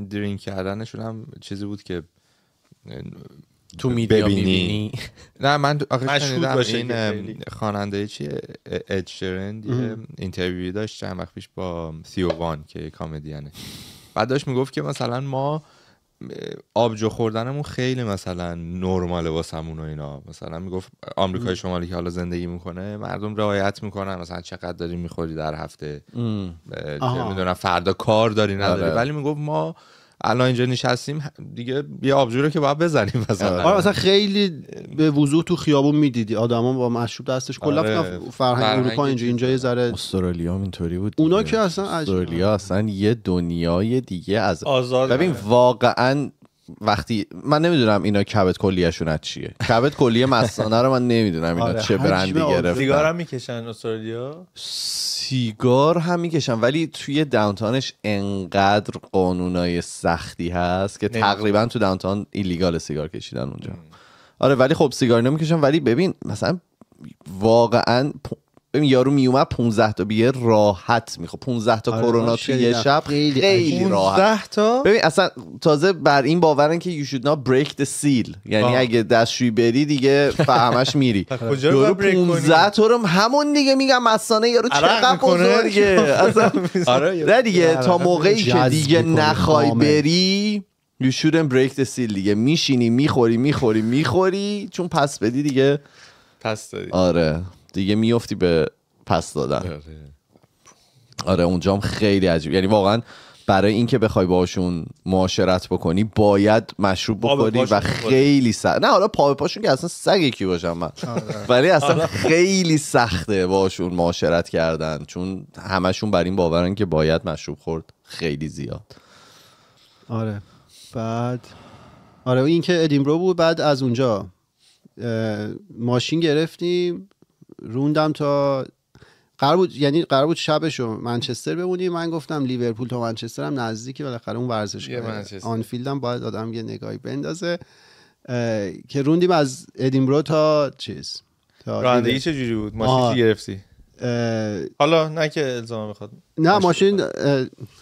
درینک کردنشون هم چیزی بود که تو میدیا ببینی. نه من آخه شنیدم این خواننده چیه ادشرن یه اینترویو داشت چند وقت پیش با سیووان که کمدینه بعد داشت میگفت که مثلا ما آبجو خوردنمون خیلی مثلا نرمال واسمون و اینا مثلا میگفت آمریکای شمالی که حالا زندگی میکنه مردم رعایت میکنن مثلا چقدر داری میخوری در هفته میدونم فردا کار داری نداری آره. ولی میگفت ما الان اینجا نشستیم دیگه یه آبجو رو که باید بزنیم آره. مثلا آره مثلا خیلی به وضوح تو خیابون میدیدی آدما با مشروب دستش کلا آره. فرهنگ اروپا اینجا اینجا یه ذره استرالیا اینطوری بود اونا که اصلا استرالیا اصلا یه دنیای دیگه از ببین واقعا وقتی من نمیدونم اینا کبد کلیهشون از چیه کبد کلیه مستانه رو من نمیدونم اینا آره، چه برندی گرفتن سیگار هم میکشن استرالیا سیگار هم میکشن ولی توی داونتانش انقدر قانونای سختی هست که تقریبا تو داونتان ایلیگال سیگار کشیدن اونجا آره ولی خب سیگار نمیکشن ولی ببین مثلا واقعا ببین یارو میومد 15 تا بیه راحت میخورد 15 تا آره، کرونا توی یه شب خیلی, خیلی راحت تا ببین اصلا تازه بر این باورن که you should not break the seal یعنی آه. اگه دستشوی بری دیگه فهمش میری خب، یارو 15 تا رو همون دیگه میگم مسانه یارو چقدر بزرگه اصلا آره، دیگه تا موقعی که دیگه نخوای بری You shouldn't بریک the seal دیگه میشینی میخوری میخوری میخوری چون پس بدی دیگه پس دادی آره دیگه میفتی به پس دادن آره،, آره. آره اونجا هم خیلی عجیب یعنی واقعا برای اینکه بخوای باشون معاشرت بکنی باید مشروب بخوری و خیلی سخت نه حالا پا به پاشون که اصلا سگ کی باشم من آره. ولی اصلا خیلی سخته باشون معاشرت کردن چون همشون بر این باورن که باید مشروب خورد خیلی زیاد آره بعد آره این که ادینبرو بود بعد از اونجا ماشین گرفتیم روندم تا قرار بود یعنی قرار بود شبشو منچستر بمونی من گفتم لیورپول تا منچستر هم نزدیکی بالاخره اون ورزش آنفیلد هم باید آدم یه نگاهی بندازه که روندیم از ادینبرو تا چیز رانندگی چه جوری بود ماشین گرفتی حالا نه که الزام میخواد نه ماشین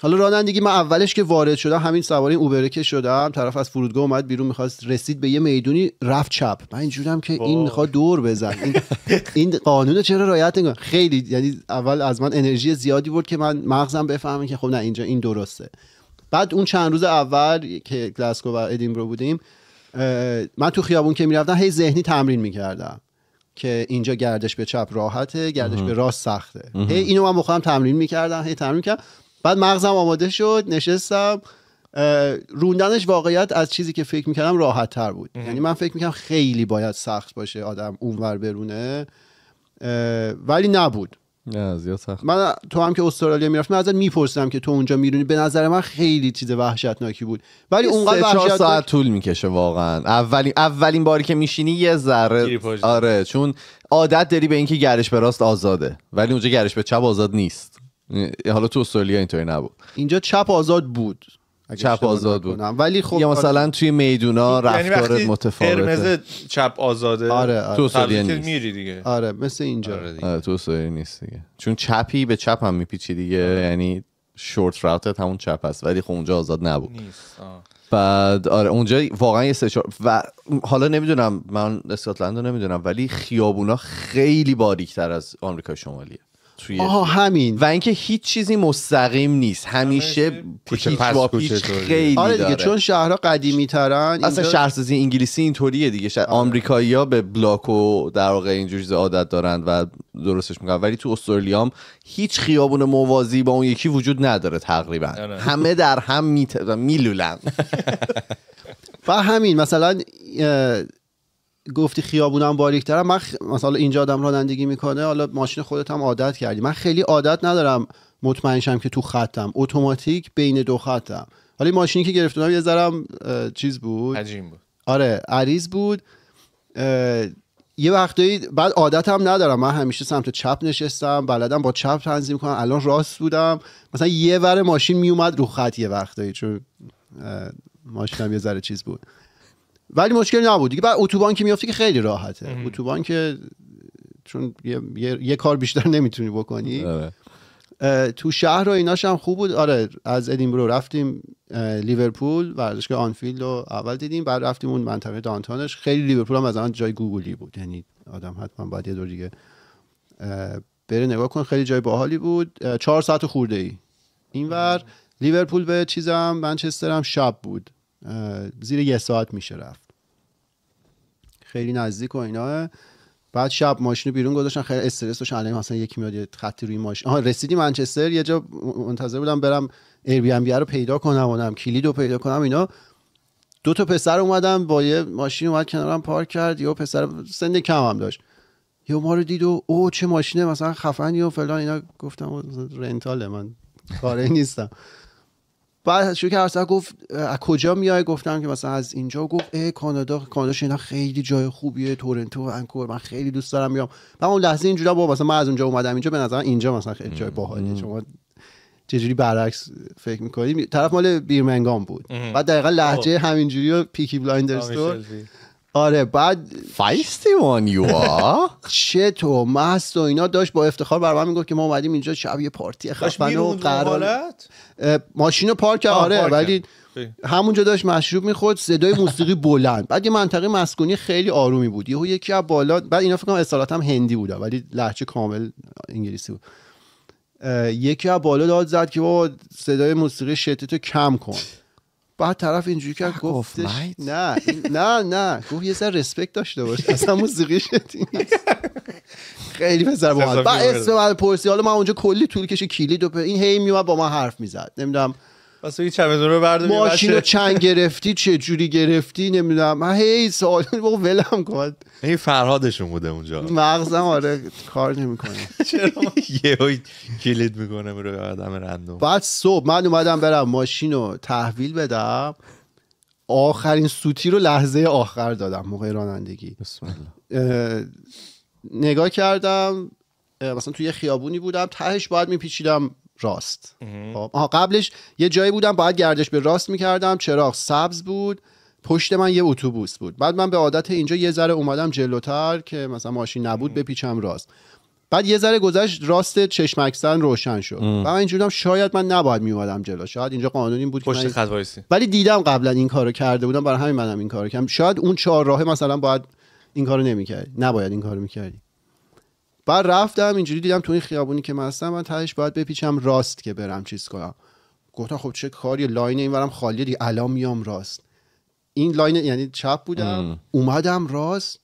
حالا رانندگی من اولش که وارد شدم همین سواری اوبرکه اوبره که شدم طرف از فرودگاه اومد بیرون میخواست رسید به یه میدونی رفت چپ من اینجورم که این میخواد دور بزن این, این قانون چرا رعایت خیلی یعنی اول از من انرژی زیادی بود که من مغزم بفهمه که خب نه اینجا این درسته بعد اون چند روز اول که گلاسکو و ادینبرو بودیم من تو خیابون که میرفتم هی ذهنی تمرین میکردم که اینجا گردش به چپ راحته گردش به راست سخته هی اینو من با تمرین میکردم هی تمرین کردم بعد مغزم آماده شد نشستم روندنش واقعیت از چیزی که فکر میکردم راحت تر بود یعنی من فکر میکردم خیلی باید سخت باشه آدم اونور برونه ولی نبود نه زیاد سخت من تو هم که استرالیا میرفتم ازت میپرسیدم که تو اونجا میرونی به نظر من خیلی چیز وحشتناکی بود ولی اونقدر وحشتناک ساعت طول میکشه واقعا اولین اولین باری که میشینی یه ذره آره چون عادت داری به اینکه گردش به راست آزاده ولی اونجا گردش به چپ آزاد نیست حالا تو استرالیا اینطوری نبود اینجا چپ آزاد بود چپ آزاد بود ولی خب یا مثلا توی میدونا رفتار یعنی متفاوته قرمز چپ آزاده آره, آره. تو میری دیگه آره مثل اینجا آره, آره، نیست دیگه چون چپی به چپ هم میپیچی دیگه آره. یعنی شورت راوتت همون چپ هست ولی خب اونجا آزاد نبود نیست بعد آره اونجا واقعا یه و حالا نمیدونم من اسکاتلند رو نمیدونم ولی خیابونا خیلی باریکتر از آمریکا شمالیه توی آها همین و اینکه هیچ چیزی مستقیم نیست همیشه پیچ پس پیچ خیلی آره دیگه چون شهرها قدیمی ترن اصلا شهرسازی انگلیسی اینطوریه دیگه شهر آره. ها به بلاک و در واقع اینجور عادت دارند و درستش میکنن ولی تو استرالیا هم هیچ خیابون موازی با اون یکی وجود نداره تقریبا آره. همه در هم میلولن و همین مثلا گفتی خیابونم باریکترم من خ... مثلا اینجا آدم رانندگی میکنه حالا ماشین خودت هم عادت کردی من خیلی عادت ندارم مطمئنشم که تو خطم اتوماتیک بین دو خطم حالا ماشینی که گرفتم یه ذرم چیز بود عجیم بود آره عریض بود یه وقتایی بعد عادت هم ندارم من همیشه سمت چپ نشستم بلدم با چپ تنظیم کنم الان راست بودم مثلا یه ور ماشین میومد رو خط یه وقتایی چون ماشینم یه ذره چیز بود ولی مشکل نبود دیگه بعد اتوبان که میافتی که خیلی راحته اتوبان که چون یه،, یه،, کار بیشتر نمیتونی بکنی آره. تو شهر و ایناش هم خوب بود آره از ادینبرو رفتیم لیورپول ورزشگاه آنفیلد رو اول دیدیم بعد رفتیم اون منطقه دانتانش خیلی لیورپول هم آن جای گوگلی بود یعنی آدم حتما باید یه دور دیگه بره نگاه کن خیلی جای باحالی بود چهار ساعت خورده ای اینور لیورپول به چیزم منچستر هم شب بود زیر یه ساعت میشه رفت خیلی نزدیک و اینا بعد شب ماشینو بیرون گذاشتن خیلی استرس داشتن الان مثلا یکی میاد خطی روی ماشین آها رسیدی منچستر یه جا منتظر بودم برم ایر بی ام بی رو پیدا کنم اونم کلید رو پیدا کنم اینا دو تا پسر اومدم با یه ماشین اومد کنارم پارک کرد یا پسر سن کم هم داشت یا ما رو دید و او چه ماشینه مثلا خفنی و فلان اینا گفتم رنتاله من کاره نیستم بعد شو که ارسل گفت از کجا میای گفتم که مثلا از اینجا گفت ای کانادا کانادا شینا خیلی جای خوبیه تورنتو انکور من خیلی دوست دارم میام و اون لحظه اینجوری با مثلا من از اونجا اومدم اینجا به نظر اینجا مثلا خیلی جای باحالیه شما چجوری برعکس فکر میکنید طرف مال بیرمنگام بود بعد دقیقا لحجه خب. همینجوری و پیکی بلایندرز تو آره بعد فایستی وان یو چه و مست و اینا داشت با افتخار بر من میگفت که ما اومدیم اینجا شب یه پارتی خفن و قرار ماشین رو پارک آره ولی همونجا داشت مشروب میخورد صدای موسیقی بلند بعد یه منطقه مسکونی خیلی آرومی بود یهو یکی از بالا بعد اینا فکر کنم هم هندی بوده ولی لهجه کامل انگلیسی بود یکی از بالا داد زد که بابا صدای موسیقی شتتو کم کن بعد طرف اینجوری کرد گفتش نه نه نه گفت یه سر رسپکت داشته باش اصلا موسیقی خیلی پسر با بعد اسم من پرسی حالا من اونجا کلی طول کشی کلید و این هی میومد با من حرف میزد نمیدونم واسه رو ماشین رو چند گرفتی چه جوری گرفتی نمیدونم من هی سوال بگو ولم کن این فرهادشون بوده اونجا مغزم آره کار نمیکنه چرا یه کلید میکنه میره آدم رندوم بعد صبح من اومدم برم ماشین رو تحویل بدم آخرین سوتی رو لحظه آخر دادم موقع رانندگی نگاه کردم مثلا توی یه خیابونی بودم تهش باید میپیچیدم راست خب. آه قبلش یه جایی بودم باید گردش به راست میکردم چراغ سبز بود پشت من یه اتوبوس بود بعد من به عادت اینجا یه ذره اومدم جلوتر که مثلا ماشین نبود بپیچم راست بعد یه ذره گذشت راست چشمکسن روشن شد و من اینجوریام شاید من نباید میومدم جلو شاید اینجا قانون این بود پشت که خط ولی دیدم قبلا این کارو کرده بودم برای همین منم این کارو کردم شاید اون چهار راه مثلا باید این کارو نمیکرد نباید این کارو میکردی بعد رفتم اینجوری دیدم تو این خیابونی که من هستم من تهش باید بپیچم راست که برم چیز کنم گفتم خب چه کاری لاین اینورم خالیه دیگه الان میام راست این لاین یعنی چپ بودم ام. اومدم راست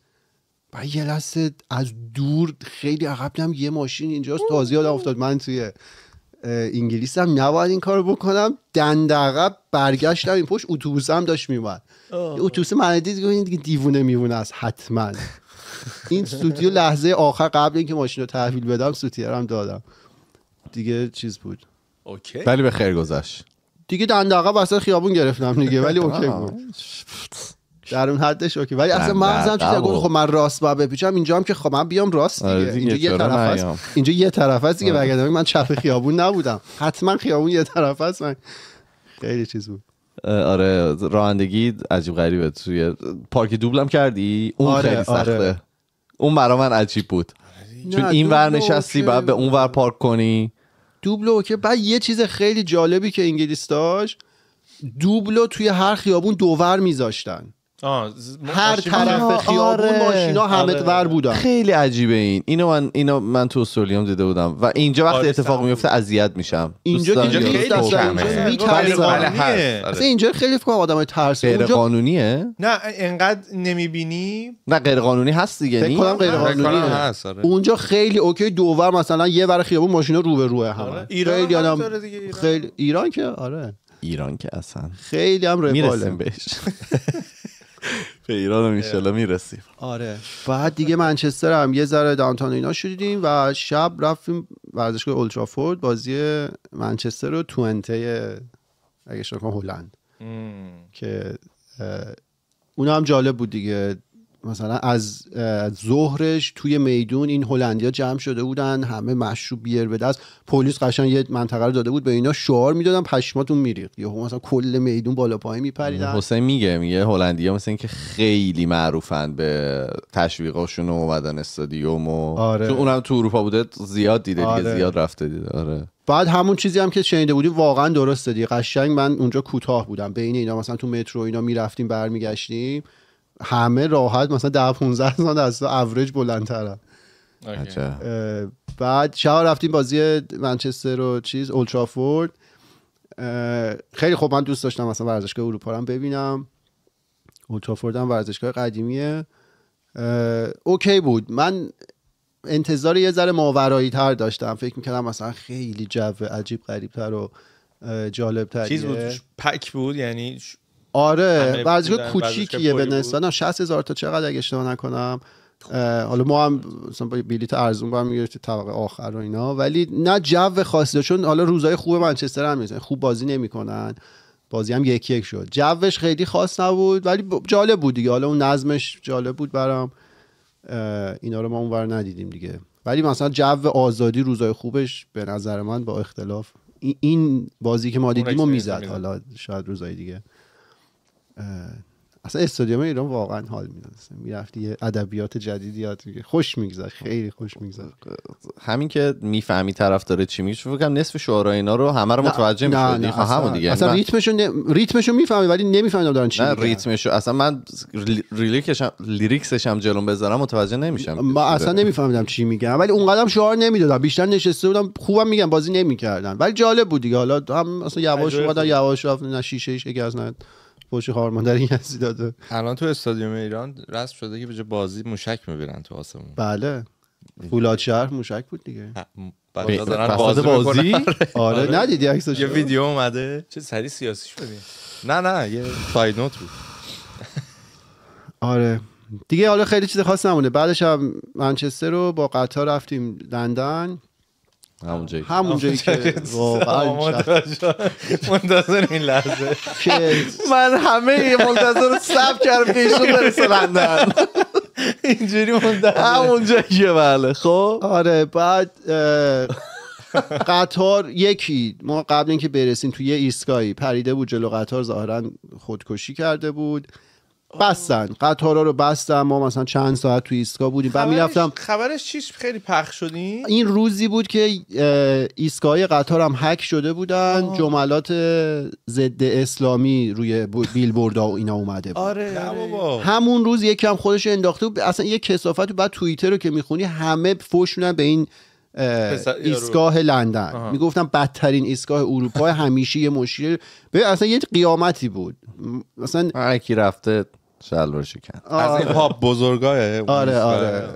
و یه لحظه از دور خیلی عقب دیدم یه ماشین اینجاست تازه یادم افتاد من توی هم نباید این کار بکنم دند عقب برگشتم این پشت اتوبوسم داشت میومد اتوبوس اتوس دیگه دیوونه میونه است حتما این استودیو لحظه آخر قبل اینکه ماشین رو تحویل بدم سوتیه هم دادم دیگه چیز بود اوکی ولی به خیر گذشت دیگه دندقه وسط خیابون گرفتم دیگه ولی اوکی بود در اون حدش اوکی ولی اصلا مغزم چیزا گفت خب من راست با بپیچم اینجا هم که خب من بیام راست آره دیگه, اینجا یه طرف هست اینجا یه طرف دیگه آره. وگرنه من چپ خیابون نبودم حتما خیابون یه طرف هست من خیلی چیز بود آره رانندگی عجیب غریبه توی پارک دوبلم کردی اون آره، خیلی آره. سخته اون برا من عجیب بود چون این ور نشستی بعد به اون ور پارک کنی دوبلو که بعد یه چیز خیلی جالبی که انگلیس داشت دوبلو توی هر خیابون دوور میذاشتن هر طرف خیابون آره. ماشینا همه آره. بودن خیلی عجیبه این اینو من اینو من تو استرالیا دیده بودم و اینجا وقتی آره اتفاق میفته اذیت میشم اینجا آره. اینجا خیلی ترسه اینجا خیلی فکر آدم ترس غیر قانونیه نه انقدر نمیبینی نه غیر قانونی هست دیگه نه غیر قانونی اونجا خیلی اوکی دوور مثلا یه ور خیابون ماشینا رو به رو آره. هم ایران خیلی ایران که آره ایران که اصلا خیلی هم رفاله بهش به ایران هم میرسیم آره بعد دیگه منچستر هم یه ذره و اینا شدیدیم و شب رفتیم ورزشگاه اولترافورد بازی منچستر رو توانته اگه شما هلند که اون هم جالب بود دیگه مثلا از ظهرش توی میدون این هلندیا جمع شده بودن همه مشروب بیر به دست پلیس قشنگ یه منطقه رو داده بود به اینا شعار میدادن پشماتون یا یا مثلا کل میدون بالا پایین میپریدن حسین میگه میگه هلندیا مثلا اینکه خیلی معروفن به تشویقاشون و اومدن استادیوم و آره. چون اونم تو اروپا بوده زیاد دیده دیگه آره. زیاد رفته دیده آره بعد همون چیزی هم که شنیده بودی واقعا درسته دیگه قشنگ من اونجا کوتاه بودم بین اینا مثلا تو مترو اینا میرفتیم برمیگشتیم همه راحت مثلا ده 15 سال از اوریج بلندترن بعد شب رفتیم بازی منچستر و چیز اولترافورد خیلی خوب من دوست داشتم مثلا ورزشگاه اروپا رو ببینم اولترافورد هم ورزشگاه قدیمیه اوکی بود من انتظار یه ذره ماورایی تر داشتم فکر میکردم مثلا خیلی جو عجیب غریب تر و جالب تر چیز بود پک بود یعنی آره ورزشگاه کوچیکیه به نسبت 60 هزار تا چقدر اگه اشتباه نکنم حالا ما هم مثلا بلیت ارزون با هم میگرفتیم طبقه آخر و اینا ولی نه جو خاصی چون حالا روزای خوب منچستر هم میزن خوب بازی نمیکنن بازی هم یکی یک شد جوش خیلی خاص نبود ولی جالب بود دیگه حالا اون نظمش جالب بود برام اینا رو ما اونور ندیدیم دیگه ولی مثلا جو آزادی روزای خوبش به نظر من با اختلاف این بازی که ما دیدیم رو میزد حالا شاید روزای دیگه اصلا استادیوم ایران واقعا حال میدن میرفتی یه ادبیات جدیدی یاد خوش میگذر خب. خیلی خوش میگذر همین که میفهمی طرف داره چی میگه فکر نصف شعرا اینا رو همه رو متوجه میشدی خب، همون دیگه اصلا ریتمشون ن... ریتمشون میفهمی ولی نمیفهمی دارن چی نه ریتمشو اصلا من لیریکش هم لیریکسش هم جلوم بذارم متوجه نمیشم ما اصلا نمیفهمیدم چی میگن ولی اونقدرم شعر نمیدادم بیشتر نشسته بودم خوبم میگم بازی نمیکردن ولی جالب بود دیگه حالا هم اصلا یواش اومدن یواش رفت نه شیشه شکست نه در این یزی داده الان تو استادیوم ایران رسم شده که به بازی موشک میبینن تو آسمون بله فولاد شهر موشک بود دیگه بعد بله. بازی, بازی؟ آره،, آره. آره ندیدی عکسش یه ویدیو اومده چه سری سیاسی شدی نه نه یه ساید نوت بود آره دیگه حالا خیلی چیز خاص نمونه بعدش هم منچستر رو با قطار رفتیم لندن همون جایی که منتظر این لحظه من همه منتظر رو سب کردم که ایشون برسه لندن اینجوری منتظر همون بله خب آره بعد قطار یکی ما قبل اینکه برسیم توی یه ایستگاهی پریده بود جلو قطار ظاهرا خودکشی کرده بود بستن قطارا رو بستن ما مثلا چند ساعت تو ایستگاه بودیم بعد میرفتم خبرش چیش خیلی پخ شدی این روزی بود که ایستگاه قطار هم هک شده بودن جملات ضد اسلامی روی بیلبوردا و اینا اومده بود آره, همون روز یکم خودش انداخته بود اصلا یه کسافت بعد توییتر رو که میخونی همه فوش به این ایستگاه لندن میگفتم بدترین ایستگاه اروپا همیشه یه مشکل به اصلا یه قیامتی بود مثلا هرکی رفته شلوار شکن از این پاپ آره. بزرگاه آره, آره.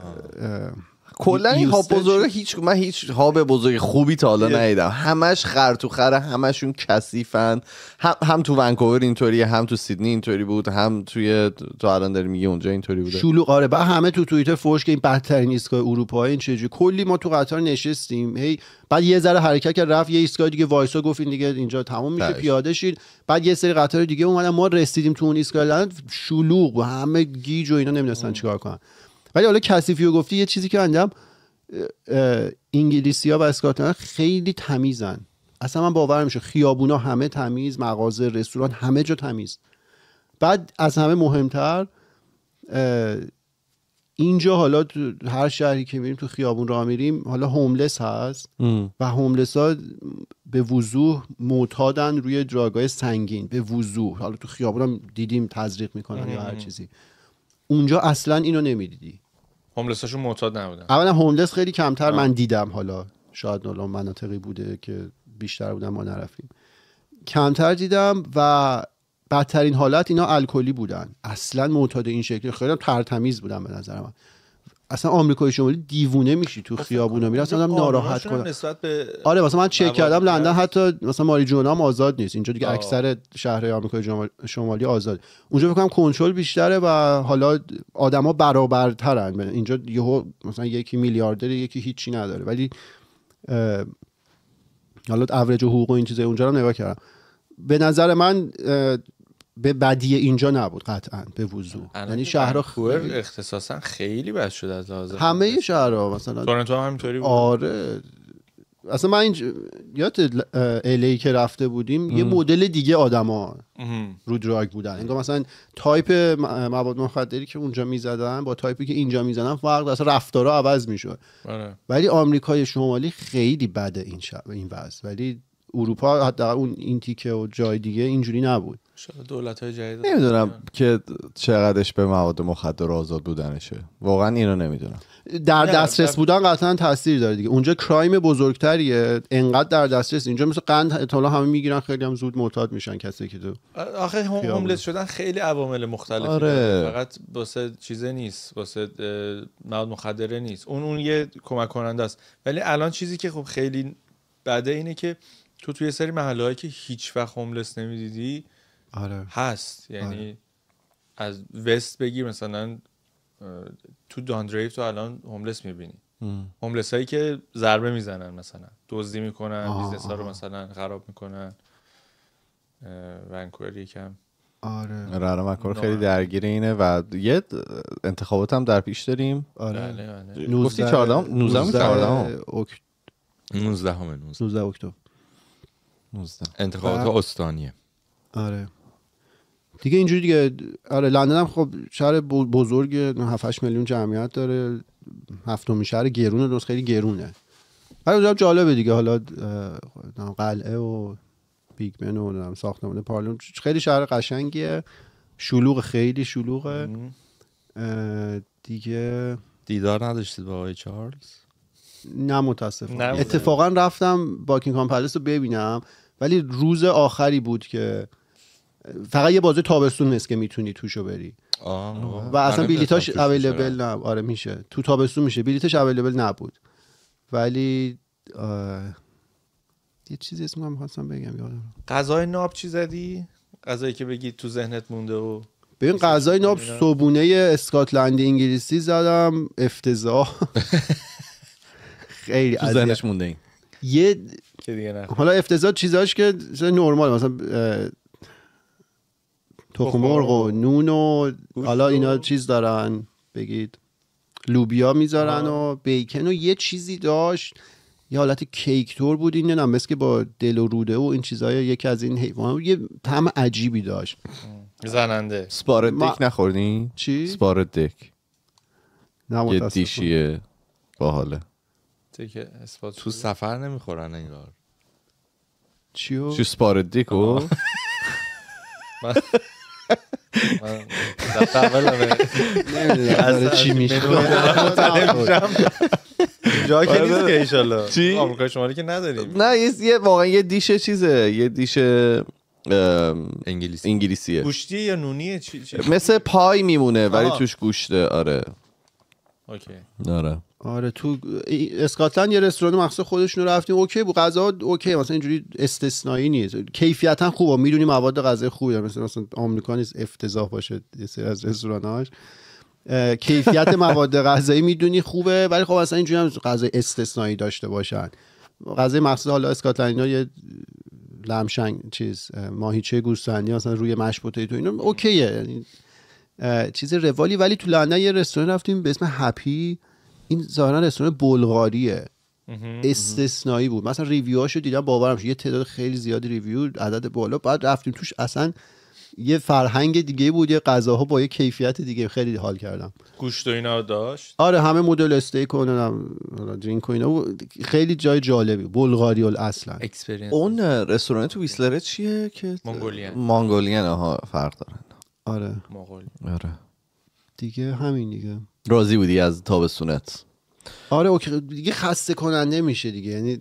کلا این بزرگ هیچ من هیچ به بزرگ خوبی تا حالا ندیدم همش خر تو خره همشون کثیفن هم, هم تو ونکوور اینطوریه هم تو سیدنی اینطوری بود هم توی تو الان داری میگی اونجا اینطوری بوده شلوغ آره بعد همه تو توییتر فوش که این بدترین ایستگاه اروپا این چه کلی ما تو قطار نشستیم هی بعد یه ذره حرکت کرد رفت یه ایستگاه دیگه وایسا گفت این دیگه اینجا تموم میشه پیاده شید بعد یه سری قطار دیگه اومدن ما رسیدیم تو اون ایستگاه شلوغ و همه گیج و اینا نمیدونستن چیکار کنن ولی حالا کسیفی رو گفتی یه چیزی که انجام انگلیسی ها و اسکاتلند خیلی تمیزن اصلا من باور میشه خیابونا همه تمیز مغازه رستوران همه جا تمیز بعد از همه مهمتر اینجا حالا تو هر شهری که میریم تو خیابون را میریم حالا هوملس هست و هوملس ها به وضوح معتادن روی دراگای سنگین به وضوح حالا تو خیابون هم دیدیم تزریق میکنن یا هر چیزی اونجا اصلا اینو نمیدیدی هوملساشون معتاد نبودن اولا هوملس خیلی کمتر من دیدم حالا شاید نولا مناطقی بوده که بیشتر بودن ما نرفتیم کمتر دیدم و بدترین حالت اینا الکلی بودن اصلا معتاد این شکلی خیلی ترتمیز بودن به نظر من اصلا آمریکای شمالی دیوونه میشی تو خیابونا میره اصلا ناراحت کنه نسبت به آره مثلا من چک کردم لندن حتی مثلا ماری هم آزاد نیست اینجا دیگه اکثر شهر آمریکای شمالی آزاد اونجا فکر کنم کنترل بیشتره و حالا آدما برابرترن اینجا یهو مثلا یکی میلیاردر یکی هیچی نداره ولی حالا و حقوق و این چیزا اونجا رو نگاه کردم به نظر من به بدی اینجا نبود قطعا به وضوع یعنی شهرها خیلی اختصاصا خیلی بد شده از همه شهرها مثلا تورنتو هم همینطوری بود آره اصلا من اینج... یاد الی که رفته بودیم یه مدل دیگه آدما رو دراگ بودن انگار مثلا تایپ مواد مخدری که اونجا میزدن با تایپی که اینجا میزدن فرق اصلا رفتارا عوض میشد آره. ولی آمریکای شمالی خیلی بده این این وضع ولی اروپا حتی اون این تیکه و جای دیگه اینجوری نبود دولت های نمیدونم که چقدرش به مواد مخدر آزاد بودنشه واقعا اینو نمیدونم در دسترس بودن قطعا تاثیر داره دیگه اونجا کرایم بزرگتریه انقدر در دسترس اینجا مثل قند اطلاع همه میگیرن خیلی هم زود معتاد میشن کسی که تو آخه هوملس شدن خیلی عوامل مختلفی آره. فقط واسه چیزه نیست واسه مواد مخدره نیست اون اون یه کمک کننده است ولی الان چیزی که خب خیلی بده اینه که تو توی سری محله هایی که هیچ وقت هوملس نمیدیدی آره. هست آره. یعنی آره. از وست بگیر مثلا تو داندریف تو الان هوملس میبینی هوملس هایی که ضربه میزنن مثلا دزدی میکنن بیزنس ها رو مثلا خراب میکنن ونکوور یکم آره مکور خیلی درگیر اینه و یه انتخابات هم در پیش داریم آره, بله، آره. گفتی 14 19 14 19 19 اکتبر 19 انتخابات بر... استانیه آره دیگه اینجوری دیگه آره لندن هم خب شهر بزرگ 7 میلیون جمعیت داره هفتمین شهر گرونه درست خیلی گرونه ولی اونجا جالبه دیگه حالا قلعه و بیگ بن و ساختمان پارلمان خیلی شهر قشنگیه شلوغ خیلی شلوغه دیگه دیدار نداشتید با آقای چارلز نه متاسفم اتفاقا رفتم باکینگهام پلس رو ببینم ولی روز آخری بود که فقط یه بازی تابستون نیست که میتونی توشو بری و اصلا بیلیتاش اویلیبل نه آره میشه تو تابستون میشه بیلیتش اویلیبل نبود ولی یه چیزی اسمم هم خواستم بگم یادم غذای ناب چی زدی غذایی که بگی تو ذهنت مونده و ببین غذای ناب صبونه اسکاتلندی انگلیسی زدم افتضاح خیلی تو ذهنش مونده این یه که حالا افتضاح چیزاش که نرمال مثلا تخم مرغ و نون و حالا اینا چیز دارن بگید لوبیا میذارن و بیکن و یه چیزی داشت یه حالت کیک تور بود این مثل که با دل و روده و این چیزای یکی از این حیوان یه طعم عجیبی داشت زننده سپارت ما... دک نخوردین چی سپارت دک یه دیشیه باحاله که اثبات تو سفر نمیخورن انگار چیو؟ چیو سپاردیکو؟ من از آره، چی میشه آره، آره، جا که نیست که ایشالا چی؟ آمریکا شمالی که نداریم نه یه واقعا یه دیشه چیزه یه دیشه انگلیسیه گوشتی یا نونیه چی مثل پای میمونه ولی توش گوشته آره اوکی آره آره تو اسکاتلند یه رستوران مخصوص خودشونو رفتیم اوکی بود غذا اوکی مثلا اینجوری استثنایی نیست کیفیتا خوبه میدونی مواد غذای خوبی داره مثلا مثلا آمریکا نیست افتضاح باشه یه از رستوراناش کیفیت مواد غذایی میدونی خوبه ولی خب اصلا اینجوری هم غذای استثنایی داشته باشن غذای مخصوص حالا اسکاتلندیا یه لمشنگ چیز ماهیچه گوسفندی مثلا روی مش تو اینا اوکیه یعنی چیز روالی ولی تو لندن یه رستوران رفتیم به اسم هپی این ظاهرا رستوران بلغاریه استثنایی بود مثلا هاشو دیدم باورم شد یه تعداد خیلی زیادی ریویو عدد بالا بعد رفتیم توش اصلا یه فرهنگ دیگه بود یه غذاها با یه کیفیت دیگه خیلی حال کردم گوشت و اینا داشت آره همه مدل استیک و حالا درینک و اینا خیلی جای جالبی بلغاری اصلا اون رستوران تو ویسلر چیه که مانگولین مانگولین ها فرق داره آره مغول آره دیگه همین دیگه راضی بودی از تابستونت آره اوکی دیگه خسته کننده میشه دیگه یعنی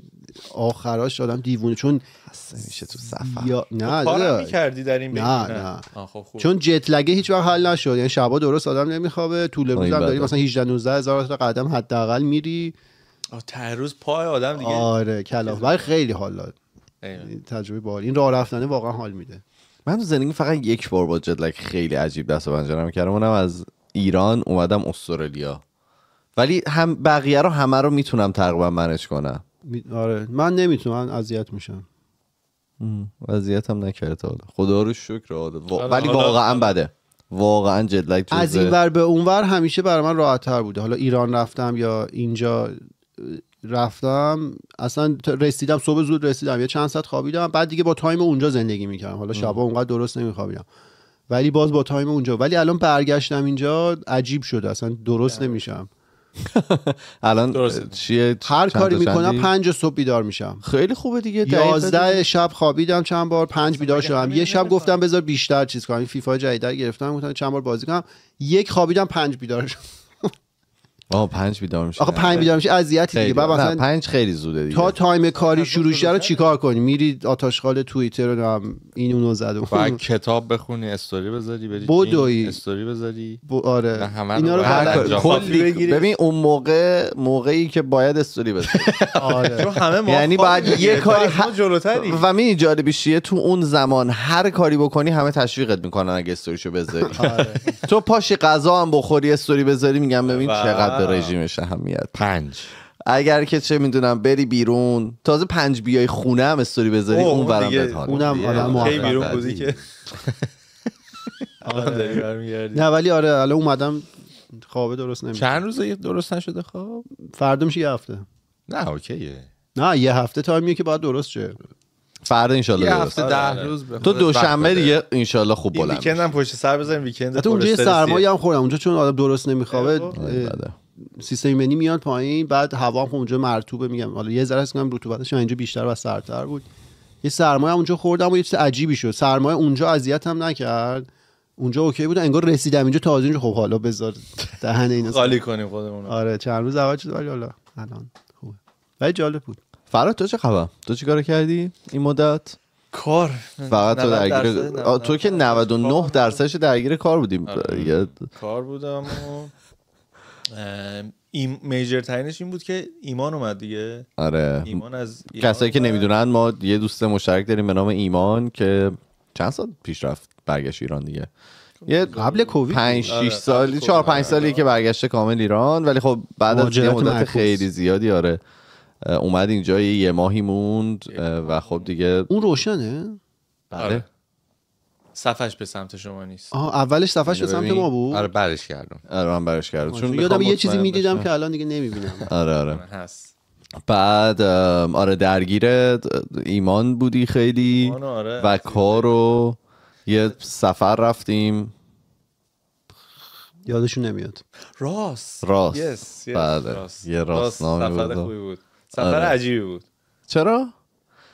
آخراش آدم دیوونه چون خسته میشه تو سفر یا... نه در این نه نه خب، خوب. چون جت لگه هیچ وقت حل نشد یعنی شبا درست آدم نمیخوابه طول روز هم داری مثلا 18 19 هزار تا قدم حداقل میری ته روز پای آدم دیگه آره کلاف خیلی حال داد یعنی تجربه باحال این راه رفتنه واقعا حال میده من تو زندگی فقط یک بار با جدلک خیلی عجیب دست و پنجه کردم اونم از ایران اومدم استرالیا ولی هم بقیه رو همه رو میتونم تقریبا منش کنم آره من نمیتونم اذیت میشم اذیت هم نکرده حالا خدا رو شکر آره. و... آره، ولی واقعا آره. بده واقعا جدلک از این ور به اون ور همیشه برای من راحت تر بوده حالا ایران رفتم یا اینجا رفتم اصلا رسیدم صبح زود رسیدم یه چند ساعت خوابیدم بعد دیگه با تایم اونجا زندگی میکردم حالا شبا اونقدر درست نمیخوابیدم ولی باز با تایم اونجا ولی الان برگشتم اینجا عجیب شده اصلا درست نمیشم الان چیه هر کاری میکنم پنج صبح بیدار میشم خیلی خوبه دیگه یازده شب خوابیدم چند بار پنج بیدار شدم یه شب گفتم بذار بیشتر چیز کنم فیفا جدید گرفتم گفتم چند بار بازی کنم یک خوابیدم پنج بیدار شدم آقا پنج بیدار میشه آخه پنج بیدار میشه اذیتی دیگه بابا مثلا پنج خیلی زوده دیگه تا تایم کاری شروع شده رو چیکار کنی میری آتاشخال توییتر رو این اونو و بعد کتاب بخونی استوری بذاری بری بدوی استوری بذاری ب... آره اینا رو هر کلی ببین اون موقع موقعی که باید استوری بذاری آره چون همه ما یعنی بعد یه کاری جلوتری و می جالبیشه تو اون زمان هر کاری بکنی همه تشویقت میکنن اگه استوریشو بذاری آره. تو پاش غذا هم بخوری استوری بذاری میگم ببین چقدر به رژیمش اهمیت پنج اگر که چه میدونم بری بیرون تازه پنج بیای خونه هم استوری بذاری اون برام بهت حال اونم خیلی بیرون بودی که آره. آره. نه ولی آره حالا اومدم خوابه درست نمیشه چند روزه درست نشده خواب فردا میشه یه هفته نه اوکیه نه یه هفته تایمیه که باید درست شه فردا ان یه هفته ده آره، روز تو دوشنبه دیگه ان خوب بلند ویکند هم پشت سر بزنیم ویکند تو اونجا سرمایه هم خوردم اونجا چون آدم درست نمیخوابه خب. سیستم ایمنی میاد پایین بعد هوا هم اونجا مرطوبه میگم حالا یه ذره میگم رطوبتش اینجا بیشتر و سردتر بود یه سرمایه اونجا خوردم و یه چیز عجیبی شد سرمایه اونجا هم نکرد اونجا اوکی بود انگار رسیدم اینجا تازه اینجا خب حالا بذار دهن اینا خالی کنیم خودمون آره چند روز اول شد ولی حالا الان خوبه ولی جالب بود فرات تو چه خبر تو چیکار کردی این مدت کار فقط تو درگیر تو که 99 درصدش درگیر کار بودیم آره. کار بودم و این میجر ترینش این بود که ایمان اومد دیگه آره ایمان از ایمان کسایی که نمیدونن ما یه دوست مشترک داریم به نام ایمان که چند سال پیش رفت برگشت ایران دیگه یه قبل کووید 5 6 سال 4 5 سالی که آره. برگشته کامل ایران ولی خب بعد از یه مدت خیلی زیادی آره اومد اینجا یه ماهی موند و خب دیگه اون روشنه آره. بله صفحش به سمت شما نیست اولش صفحش به سمت ما بود آره برش کردم آره من برش کردم چون یادم یه چیزی میدیدم که الان دیگه نمیبینم آره آره هست بعد آره درگیر ایمان بودی خیلی آره. و کارو یه سفر رفتیم یادشون نمیاد راست راست بله راست. یه راست, سفر بود. خوبی سفر آره. عجیبی بود چرا؟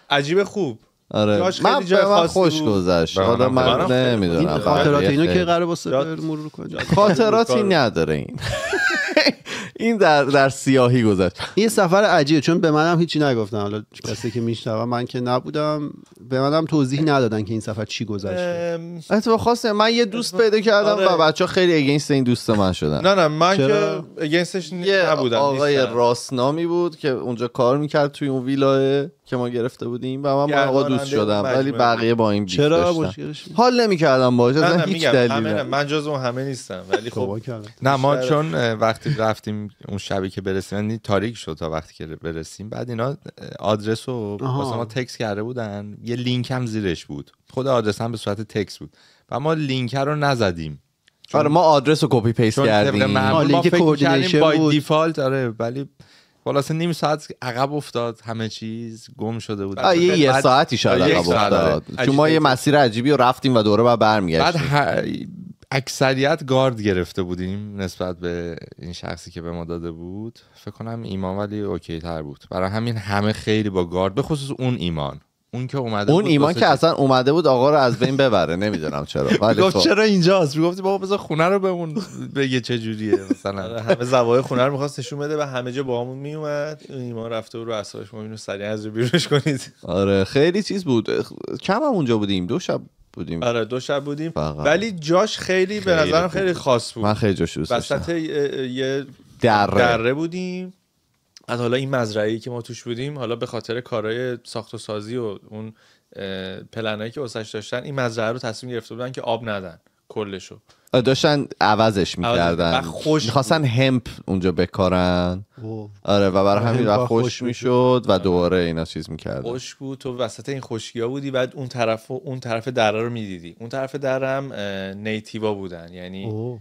عجیب خوب آره من به خوش گذشت حالا من نمیدونم آره، خاطرات اینو که قرار با مرور خاطراتی نداره این این در در سیاهی گذشت این سفر عجیبه چون به منم هیچی نگفتن حالا کسی که من که نبودم به منم توضیح ندادن که این سفر چی گذشت اتفاق خاصه من یه دوست پیدا کردم آره. و بچه خیلی اگینست این دوست من شدن نه نه من که اگینستش نبودم آقای راستنامی بود که اونجا کار میکرد توی اون ویلاه که ما گرفته بودیم و من آقا دوست شدم ولی بقیه با این بیف چرا حال نمیکردم باهاش نه هیچ من جز اون همه نیستم ولی خب نه ما چون وقتی رفتیم اون شبی که برسیم یعنی تاریک شد تا وقتی که برسیم بعد اینا آدرس رو واسه ما تکس کرده بودن یه لینک هم زیرش بود خود آدرس هم به صورت تکس بود و ما لینک رو نزدیم آره ما آدرس رو کپی پیست کردیم ما فکر کردیم دیفالت آره ولی خلاصه نیم ساعت عقب افتاد همه چیز گم شده بود یه, یه ساعتی شاید عقب افتاد چون ما یه مسیر عجیبی رو رفتیم و دوره بعد برمیگشتیم بعد اکثریت گارد گرفته بودیم نسبت به این شخصی که به ما داده بود فکر کنم ایمان ولی اوکی تر بود برای همین همه خیلی با گارد به خصوص اون ایمان اون که اومده اون ایمان که اصلا اومده بود آقا رو از بین ببره نمیدونم چرا ولی گفت خب. چرا اینجاست میگفتی بابا بذار خونه رو بمون بگه چه جوریه مثلا آره، همه زوایای خونه رو میخواست نشون بده و همه جا باهامون میومد ایمان رفته رو اساسش ما اینو سریع از بیرونش کنید آره خیلی چیز بود کم هم اونجا بودیم دو شب بودیم آره دو شب بودیم ولی جاش خیلی, به نظرم خیلی خاص بود من خیلی جاش دوست یه دره بودیم از حالا این مزرعه که ما توش بودیم حالا به خاطر کارهای ساخت و سازی و اون پلنایی که واسش داشتن این مزرعه رو تصمیم گرفته بودن که آب ندن کلشو داشتن عوضش میکردن خوش میخواستن همپ اونجا بکارن آره و برای همین وقت خوش میشد و آره. دوباره اینا چیز میکردن خوش بود تو وسط این ها بودی بعد اون طرف اون طرف دره رو میدیدی اون طرف دره هم نیتیوا بودن یعنی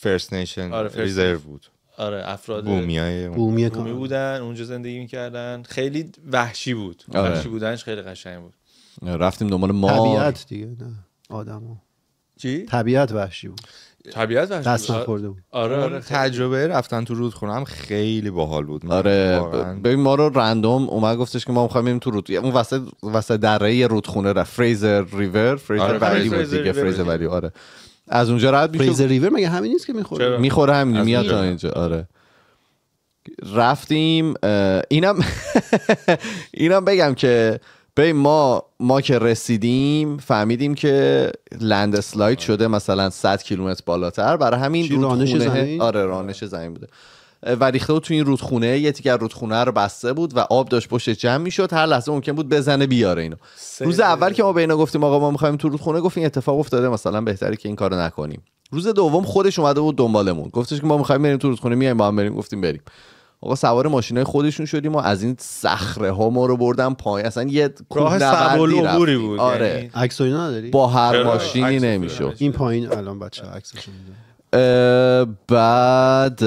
فرست نیشن ریزرو بود آره افراد بومیای بومی, بومی بودن اونجا زندگی میکردن خیلی وحشی بود آره. وحشی بودنش خیلی قشنگ بود رفتیم دنبال ما طبیعت دیگه نه آدمو چی طبیعت وحشی بود طبیعت وحشی دست بود آره, آره تجربه رفتن تو رودخونه هم خیلی باحال بود آره ببین ما رو رندوم اومد گفتش که ما می‌خوایم بریم تو رود اون وسط وسط دره رودخونه رفت فریزر ریور فریزر آره. ولی دیگه فریزر ولی آره از اونجا رد میشه فریزر ریور مگه همین نیست که میخوره میخوره همین میاد اینجا آره رفتیم اینم اینم بگم که بی ما ما که رسیدیم فهمیدیم که لند اسلاید شده مثلا 100 کیلومتر بالاتر برای همین رانش زمین آره رانش زمین بوده وریخته بود تو این رودخونه یه تیگر رودخونه رو بسته بود و آب داشت پشت جمع میشد هر لحظه ممکن بود بزنه بیاره اینو روز اول که ما به اینا گفتیم آقا ما میخوایم تو رودخونه گفت این اتفاق افتاده مثلا بهتره که این کارو نکنیم روز دوم خودش اومده بود دنبالمون گفتش که ما میخوایم بریم تو رودخونه میایم با هم بریم گفتیم بریم آقا سوار ماشینای خودشون شدیم و از این صخره ها ما رو بردن پایین اصلا یه راه بود آره یعنی عکس نداری با هر ماشینی نمیشه این پایین الان بچه عکسش بعد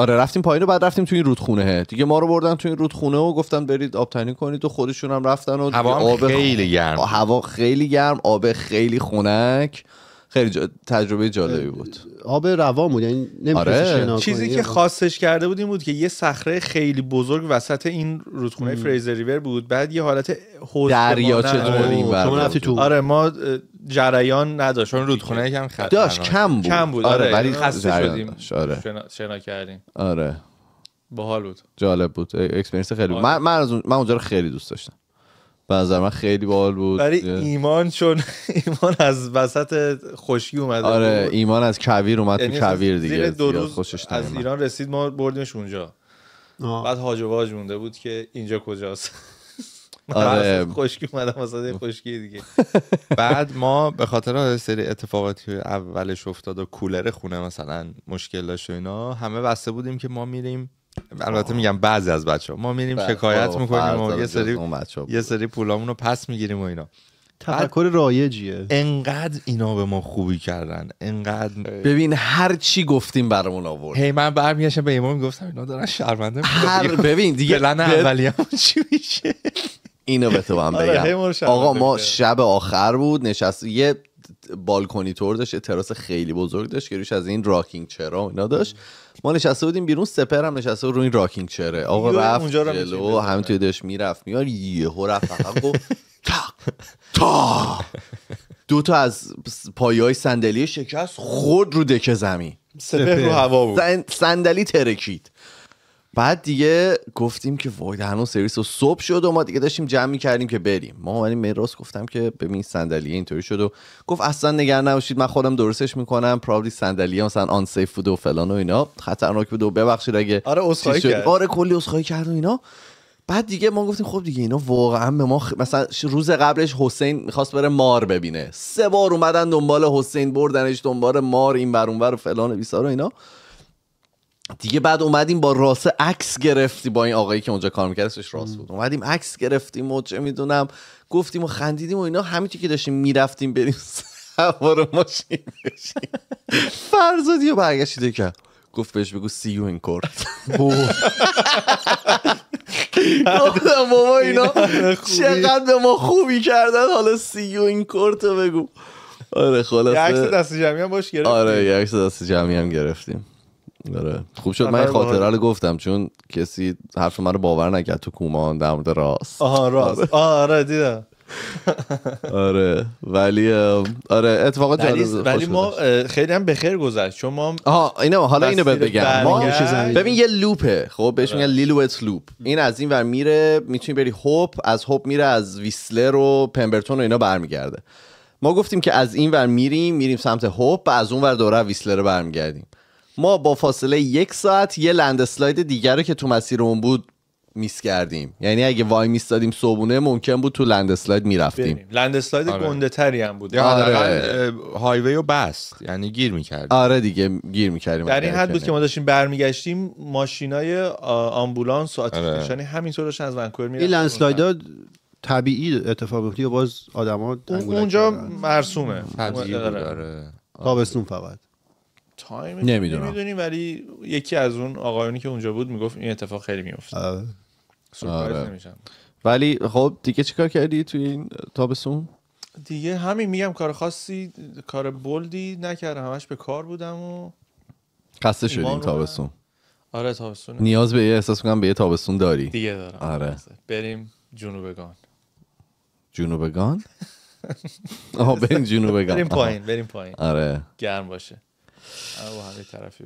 آره رفتیم پایین و بعد رفتیم تو این رودخونه دیگه ما رو بردن تو این رودخونه و گفتن برید آب تنی کنید و خودشون هم رفتن و هوا آب خیلی گرم هوا خیلی گرم آب خیلی خنک خیلی تجربه جالبی بود آب روا بود یعنی آره. چیزی که یعنی خواستش کرده بود این بود که یه صخره خیلی بزرگ وسط این رودخونه فریزر ریور بود بعد یه حالت حوض دریاچه آره. تو آره ما جریان نداشت اون رودخونه یکم داشت کم بود کم بود آره, آره، ولی خسته شدیم آره. شنا... شنا کردیم آره باحال بود جالب بود اکسپرینس خیلی بود. من من, اونجا رو خیلی دوست داشتم به نظر من خیلی باحال بود برای ایمان چون ایمان از وسط خشکی اومد آره ایمان از کویر اومد تو یعنی کویر دیگه دو روز خوشش از ایران رسید ما بردیمش اونجا آه. بعد هاج مونده بود که اینجا کجاست آره خشکی اومدم مثلا خشکی دیگه بعد ما به خاطر سری اتفاقاتی اولش افتاد و کولر خونه مثلا مشکل داشت و اینا همه بسته بودیم که ما میریم البته میگم بعضی از بچه ها ما میریم بله. شکایت میکنیم و یه سری یه سری پولامون رو پس میگیریم و اینا تفکر رایجیه انقدر اینا به ما خوبی کردن انقدر ببین هر چی گفتیم برامون آورد هی من برمیگشتم به ایمان گفتم اینا دارن شرمنده هر ببین دیگه لن اولی چی میشه اینو هم آره، بگم آقا ما شب آخر بود نشست یه بالکنی تور داشت یه تراس خیلی بزرگ داشت که روش از این راکینگ چرا اینا داشت ما نشسته بودیم بیرون سپر هم نشسته بود روی این راکینگ چره آقا رفت جلو هم توی آره. داشت میرفت میار یهو رفت فقط تا دو تا از پایه های صندلی شکست خود رو دکه زمین سپر رو هوا بود صندلی ترکید بعد دیگه گفتیم که وای هنوز سرویس و صبح شد و ما دیگه داشتیم جمع کردیم که بریم ما اومدیم گفتم که ببین صندلی اینطوری شد و گفت اصلا نگران نباشید من خودم درستش میکنم پرابلی صندلی مثلا آن سیف بود و فلان و اینا خطرناک بود و ببخشید اگه آره اسخای کرد آره کلی اسخای کرد و اینا بعد دیگه ما گفتیم خب دیگه اینا واقعا به ما خ... مثلا روز قبلش حسین میخواست بره مار ببینه سه بار اومدن دنبال حسین بردنش دنبال مار این بر اونور و فلان و بیسار و اینا دیگه بعد اومدیم با راست عکس گرفتی با این آقایی که اونجا کار میکرد اسمش راست بود اومدیم عکس گرفتیم و چه میدونم گفتیم و خندیدیم و اینا همینطور که داشتیم میرفتیم بریم سوار ماشین بشیم فرزادی و برگشتی که گفت بهش بگو سی یو این کورت گفتم بابا اینا چقدر به ما خوبی کردن حالا سی یو این کورت بگو آره خلاصه یه عکس دست جمعی هم باش گرفتیم آره یه عکس دست جمعی هم گرفتیم آره خوب شد من خاطره رو گفتم چون کسی حرف من رو باور نکرد تو کومان در مورد راست آها راست آره, آره، دیدم آره ولی آره اتفاقات ولی ما خیلی هم بخیر گذشت چون ما آها اینا حالا اینو بهت بگم ببین یه لوپه خب بهش میگن لیلوت آره. لوپ این از این ور میره میتونی بری هوپ از هوپ میره از ویسلر و پمبرتون و اینا برمیگرده ما گفتیم که از این ور میریم میریم سمت هوپ و از اون ور دوره ویسلر برمیگردیم ما با فاصله یک ساعت یه لندسلاید دیگر رو که تو مسیر اون بود میس کردیم یعنی اگه وای میس دادیم صبونه ممکن بود تو لند اسلاید میرفتیم لند اسلاید آره. گنده تری هم بود آره. هایوی و بست یعنی گیر میکردیم آره دیگه گیر میکردیم در این حد بود که ما داشتیم برمیگشتیم ماشینای آمبولانس و آتیش آره. نشانی همینطور داشتن از ونکوور میرفتن این لند طبیعی اتفاق افتاد یا باز آدما اونجا مرسومه آره. آره. آره. تابستون فقط تایم نمیدونم نمیدونی ولی یکی از اون آقایونی که اونجا بود میگفت این اتفاق خیلی میفته آره. آره. ولی خب دیگه چیکار کردی توی این تابستون دیگه همین میگم کار خاصی کار بلدی نکردم همش به کار بودم و خسته این تابستون آره تابستون نیاز به یه احساس میکنم به یه تابستون داری دیگه دارم آره بریم جنوبگان جنوبگان بریم جنوبگان بریم پایین بریم پایین آره گرم باشه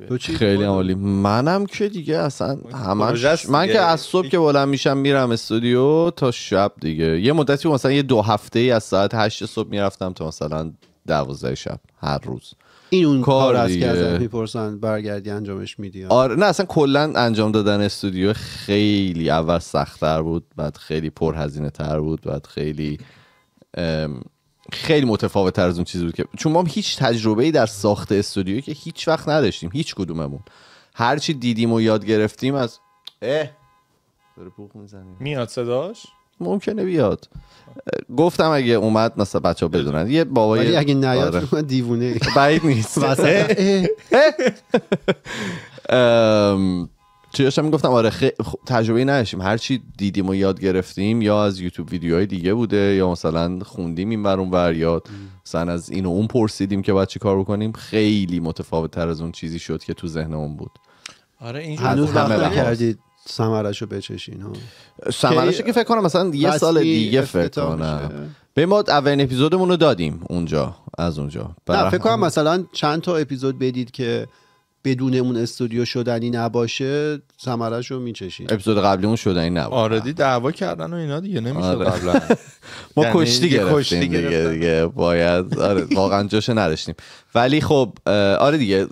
تو خیلی عالی منم که دیگه اصلا همش من که از صبح که بلند میشم میرم استودیو تا شب دیگه یه مدتی مثلا یه دو هفته ای از ساعت هشت صبح میرفتم تا مثلا دوازده شب هر روز این اون کار از که میپرسن برگردی انجامش میدی آره نه اصلا کلا انجام دادن استودیو خیلی اول سختتر بود بعد خیلی پرهزینه تر بود بعد خیلی خیلی متفاوت تر از اون چیزی بود که چون ما هم هیچ تجربه ای در ساخت استودیو که هیچ وقت نداشتیم هیچ کدوممون هر چی دیدیم و یاد گرفتیم از اه داره بوق میاد صداش ممکنه بیاد گفتم اگه اومد مثلا بچه بدونن یه بابای ولی اگه نیاد آره. دیوونه بعید نیست چرا داشتم میگفتم آره خی... تجربه نشیم هر چی دیدیم و یاد گرفتیم یا از یوتیوب ویدیوهای دیگه بوده یا مثلا خوندیم این بر اون یاد مثلا از این و اون پرسیدیم که باید چی کار بکنیم خیلی متفاوت تر از اون چیزی شد که تو ذهنمون بود آره این هنوز کردید سمرش بچشین ها سمرش که فکر کنم مثلا یه سال دیگه فکر کنم به ما اولین اپیزودمون رو دادیم اونجا از اونجا نه فکر کنم مثلا چند تا اپیزود بدید که بدون اون استودیو شدنی نباشه ثمرش رو میچشید اپیزود قبلی اون شدنی نبود آردی دعوا کردن و اینا دیگه نمیشه آره. قبلا ما یعنی کشتی گرفتیم دیگه, باید آره، واقعا جاشه نداشتیم ولی خب آره دیگه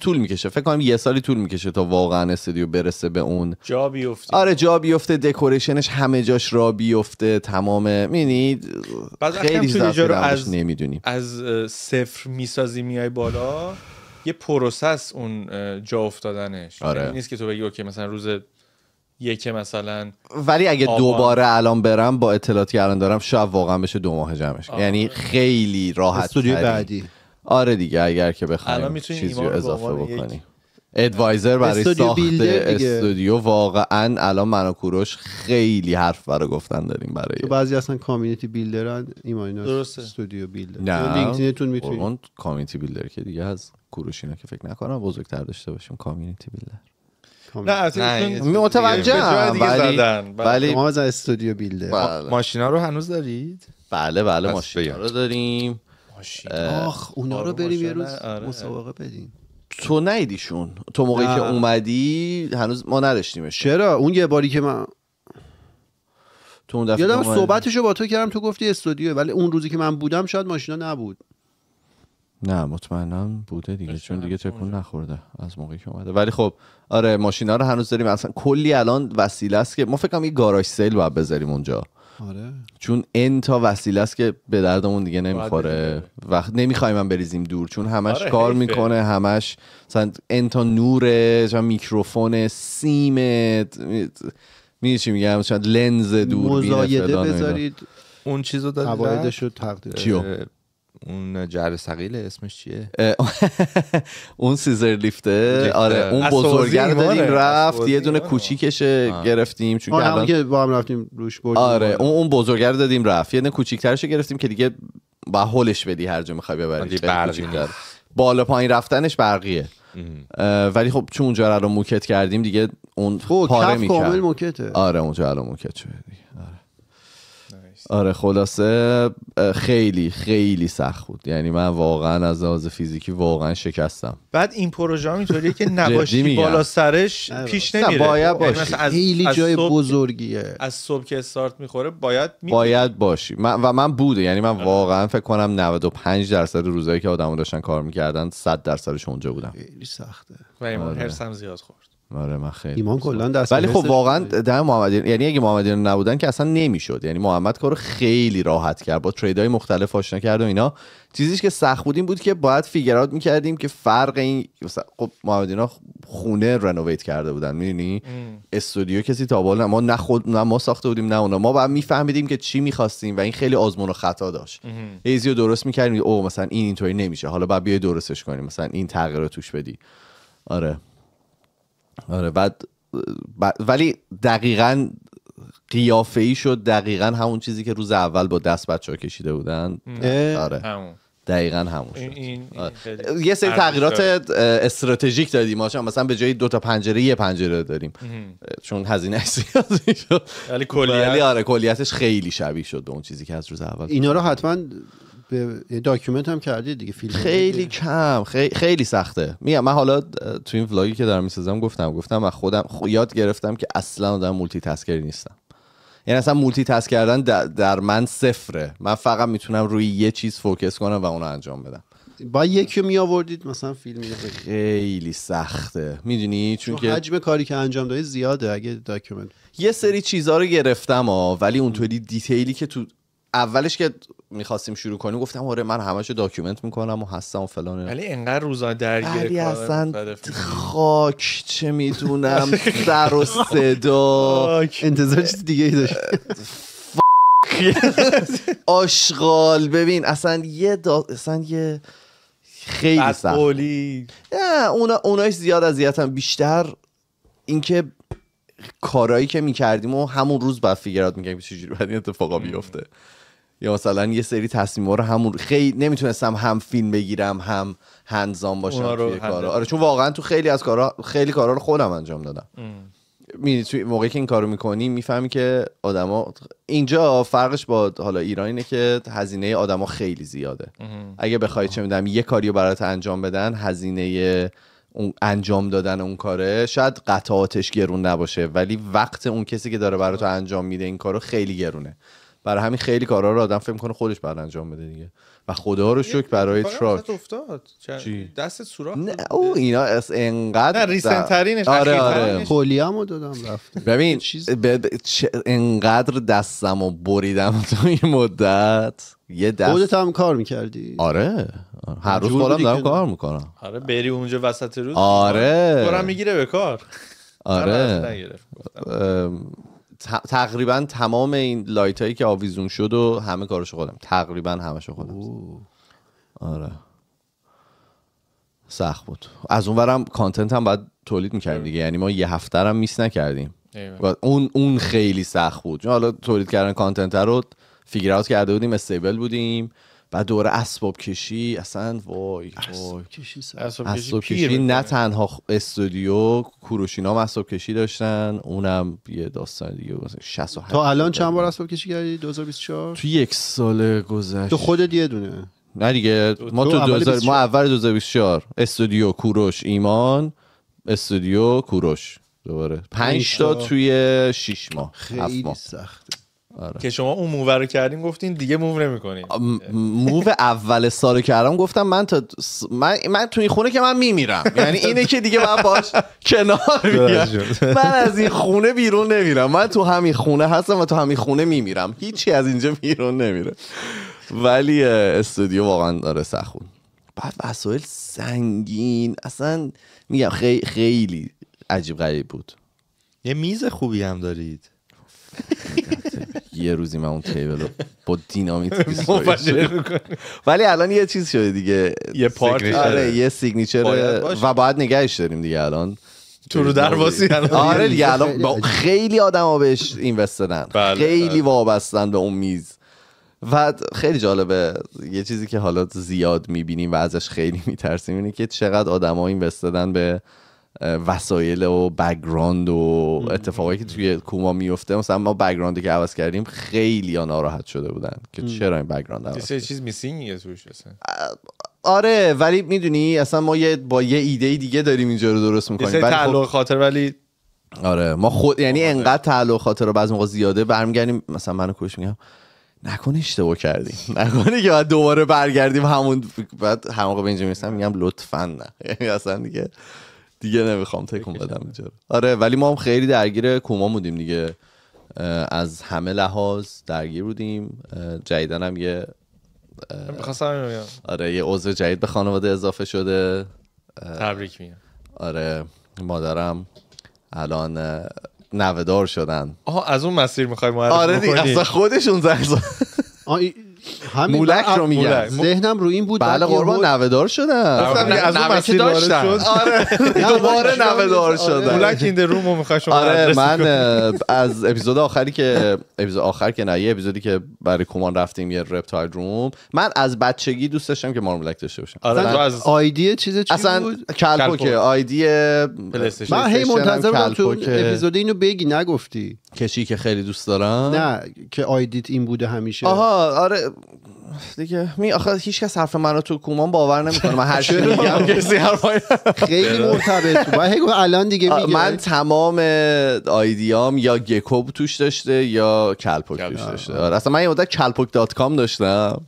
طول میکشه فکر کنم یه سالی طول میکشه تا واقعا استودیو برسه به اون جا بیفته آره جا بیفته دکوریشنش همه جاش را بیفته تمام مینی خیلی رو از نمیدونیم از صفر میسازی میای بالا یه پروسس اون جا افتادنش آره. یعنی نیست که تو بگی اوکی مثلا روز یک مثلا ولی اگه دوباره الان برم با اطلاعاتی که الان دارم شاید واقعا بشه دو ماه جمعش آره. یعنی خیلی راحت استودیو بعدی آره دیگه اگر که بخوایم چیزی رو اضافه بکنی ادوایزر برای ساخت استودیو واقعا الان من و کوروش خیلی حرف برای گفتن داریم برای تو بعضی اصلا کامیونیتی بیلدرن ایماینا استودیو بیلدر نه لینکدینتون میتونید اون کامیونیتی بیلدر که دیگه از کوروش اینا که فکر نکنم بزرگتر داشته باشیم کامیونیتی بیلدر نه اصلا متوجه ولی ولی بله. خب، ما از استودیو بیلدر ماشینا رو هنوز دارید بله بله ماشینا رو داریم آخ اونا رو آره، بریم یه روز آره، آره. مسابقه بدیم تو نیدیشون تو موقعی که اومدی هنوز ما نداشتیم چرا اون یه باری که من تو اون دفعه یادم صحبتشو با تو کردم تو گفتی استودیو ولی اون روزی که من بودم شاید ماشینا نبود نه مطمئنا بوده دیگه چون دیگه تکون نخورده از موقعی که اومده ولی خب آره ماشینا رو هنوز داریم اصلا کلی الان وسیله است که ما فکر کنم یه گاراژ سیل باید بذاریم اونجا آره چون ان تا وسیله است که به دردمون دیگه نمیخوره وقت نمیخوایم من بریزیم دور چون همش آره، کار میکنه همش مثلا ان تا نور میکروفون سیم میگه چی میگم لنز دور مزایده بذارید اون چیزو دادید شد تقدیر اون جر سقیل اسمش چیه اون سیزر لیفته آره اون بزرگر دادیم رفت یه دونه کوچیکشه گرفتیم چون الان که با هم رفتیم روش بردیم آره اون اون بزرگر دادیم رفت یه دونه کوچیکترشه گرفتیم که دیگه با هولش بدی هر جا میخوای ببری بالا پایین رفتنش برقیه ولی خب چون اونجا رو موکت کردیم دیگه اون خب، پاره میکرد آره اونجا الان موکت شده دیگه آره آره خلاصه خیلی خیلی سخت بود یعنی من واقعا از لحاظ فیزیکی واقعا شکستم بعد این پروژه اینطوریه که نباشی بالا سرش پیش نمیره باید یعنی باشی خیلی جای بزرگیه از صبح که استارت میخوره باید باید باشی من و من بوده یعنی من آره. واقعا فکر کنم 95 درصد روزایی که آدمو داشتن کار میکردن 100 درصدش اونجا بودم خیلی سخته و هرسم آره. زیاد خورد آره من خیلی ولی خب واقعا در محمد یعنی اگه محمدی نبودن که اصلا نمیشد یعنی محمد کارو خیلی راحت کرد با تریدهای مختلف آشنا کرد و اینا چیزیش که سخت بود بود که باید فیگرات میکردیم که فرق این خب محمدینا خونه رنوویت کرده بودن میدونی استودیو کسی تا ما نه خود ما ساخته بودیم نه اونا ما بعد میفهمیدیم که چی میخواستیم و این خیلی آزمون و خطا داشت ایزیو درست میکردیم او مثلا این اینطوری نمیشه حالا بعد بیا درستش کنیم مثلا این تغییر توش بدی آره آره بعد ولی دقیقا قیافه ای شد دقیقا همون چیزی که روز اول با دست بچه ها کشیده بودن آره همون. دقیقا همون شد آره. یه سری تغییرات استراتژیک دادیم ما مثلا به جای دو تا پنجره یه پنجره داریم چون هزینه زیاد شد ولی کلیت آره کلیتش خیلی شبیه شد به اون چیزی که از روز اول اینا رو حتما به داکیومنت هم کردید دیگه فیلم خیلی کم خیلی, خیلی سخته میگم من حالا تو این ولاگی که دارم میسازم گفتم گفتم و خودم خو... یاد گرفتم که اصلا آدم مولتی تاسکری نیستم یعنی اصلا مولتی تاسک کردن در... من صفره من فقط میتونم روی یه چیز فوکس کنم و اونو انجام بدم با یکی می آوردید مثلا فیلم خیلی سخته میدونی چون که حجم کاری که انجام دادی زیاده اگه داکیومنت یه سری چیزها رو گرفتم ها ولی اونطوری دیتیلی که تو اولش که میخواستیم شروع کنیم گفتم آره من همش داکیومنت میکنم و هستم و فلان ولی انقدر روزا درگیر علی اصلا خاک چه میدونم سر و صدا انتظار چیز دیگه ای داشت آشغال ببین اصلا یه دا... اصلا یه خیلی سخت اونا اونایش زیاد اذیتم بیشتر اینکه کارایی که میکردیم و همون روز بعد فیگرات میگیم چجوری باید این اتفاقا بیفته یا مثلا یه سری تصمیم ها رو همون خیلی نمیتونستم هم فیلم بگیرم هم هنزام باشم توی کارا آره چون واقعا تو خیلی از کارا خیلی کارا رو خودم انجام دادم میدید توی موقعی که این کارو میکنی میفهمی که آدما اینجا فرقش با حالا ایران اینه که هزینه آدما خیلی زیاده اگه بخوای چه میدونم یه کاریو برات انجام بدن هزینه انجام دادن اون کاره شاید قطعاتش گرون نباشه ولی وقت اون کسی که داره برات انجام میده این کارو خیلی گرونه برای همین خیلی کارا رو آدم فکر کنه خودش بعد انجام بده دیگه و خدا رو شکر برای تراک افتاد چی؟ دست سوراخ نه او اینا اس انقدر نه ریسنت آره، آره. ترینش آره آره دادم رفت ببین انقدر دستمو بریدم تو این مدت یه دست خودت هم کار میکردی آره. آره هر روز خودم دارم کار میکنم آره بری اونجا وسط روز آره دارم میگیره به کار آره تقریبا تمام این لایت هایی که آویزون شد و همه کارش خودم تقریبا همش خودم اوه. آره سخت بود از اونورم کانتنت هم باید تولید میکردیم دیگه یعنی ما یه هفته هم میس نکردیم و اون اون خیلی سخت بود چون حالا تولید کردن کانتنت رو فیگر اوت کرده بودیم استیبل بودیم بعد دور اسباب کشی اصلا وای اسباب کشی کشی نه تنها استودیو کوروشینا هم اسباب کشی داشتن اونم یه داستان دیگه 67 تا الان چند بار اسباب کشی کردی 2024 تو یک سال گذشت تو خودت یه دونه نه دیگه ما تو, دوزار... ما اول 2024 استودیو کوروش ایمان استودیو کوروش دوباره 5 تا توی 6 ماه خیلی سخته آره. که شما اون موو رو کردین گفتین دیگه موو نمیکنین موو اول سال کردم گفتم من تا من, من تو این خونه که من میمیرم یعنی اینه که دیگه من باش کنار میام من از این خونه بیرون نمیرم من تو همین خونه هستم و تو همین خونه میمیرم هیچی از اینجا بیرون نمیره ولی استودیو واقعا داره سخون بعد وسایل سنگین اصلا میگم خیلی عجیب غریب بود یه میز خوبی هم دارید یه روزی من اون تیبل رو با دینامیت ولی الان یه چیز شده دیگه یه پارت آره یه سیگنیچر و باید نگهش داریم دیگه الان تو رو درواسی آره الان خیلی آدم ها بهش اینوست بله، خیلی بله. وابستن به اون میز و خیلی جالبه یه چیزی که حالا زیاد میبینیم و ازش خیلی میترسیم اینه که چقدر آدم ها اینوست به وسایل و بگراند و اتفاقایی که توی کوما میفته مثلا ما بگراندی که عوض کردیم خیلی ها ناراحت شده بودن که چرا این بگراند عوض چیز میسینگیه توش آره ولی میدونی اصلا ما یه با یه ایده دیگه داریم اینجا رو درست میکنیم ولی خب- تعلق خاطر ولی آره ما خود یعنی آره. انقدر تعلق خاطر رو بعضی موقع زیاده برمیگردیم مثلا منو کوش میگم نکنه اشتباه کردیم نکنه که بعد دوباره برگردیم همون بعد همون به اینجا میگم لطفا نه یعنی اصلا دیگه دیگه نمیخوام تکون بدم اینجا آره ولی ما هم خیلی درگیر کوما بودیم دیگه از همه لحاظ درگیر بودیم جدیدن هم یه میخواستم آره یه عضو جدید به خانواده اضافه شده تبریک میگم آره مادرم الان نوهدار شدن آها از اون مسیر میخوای معرفی آره دیگه اصلا خودشون زنگ همین مولک رو میگن ذهنم رو این بود بله قربان نوهدار شدم آره، از اون مسیر داشتم آره دوباره نوهدار آره. شدم مولک این روم رو میخوای شما آره من از اپیزود آخری که اپیزود آخر که نه اپیزودی که برای کمان رفتیم یه رپتایل روم من از بچگی دوست داشتم که مارمولک داشته باشم آره آیدی چیز چی اصلا کلپوکه آیدی من هی منتظر بودم تو اپیزود اینو بگی نگفتی کسی که خیلی دوست دارم نه که آیدیت این بوده همیشه آها آره دیگه می آخه هیچ کس حرف منو تو کومان باور نمیکنه من هر میگم کسی خیلی بله. مرتبط تو الان دیگه میگم من تمام آیدیام یا گکوب توش داشته یا کلپوک توش داشته آره اصلا من یه مدت کلپوک دات کام داشتم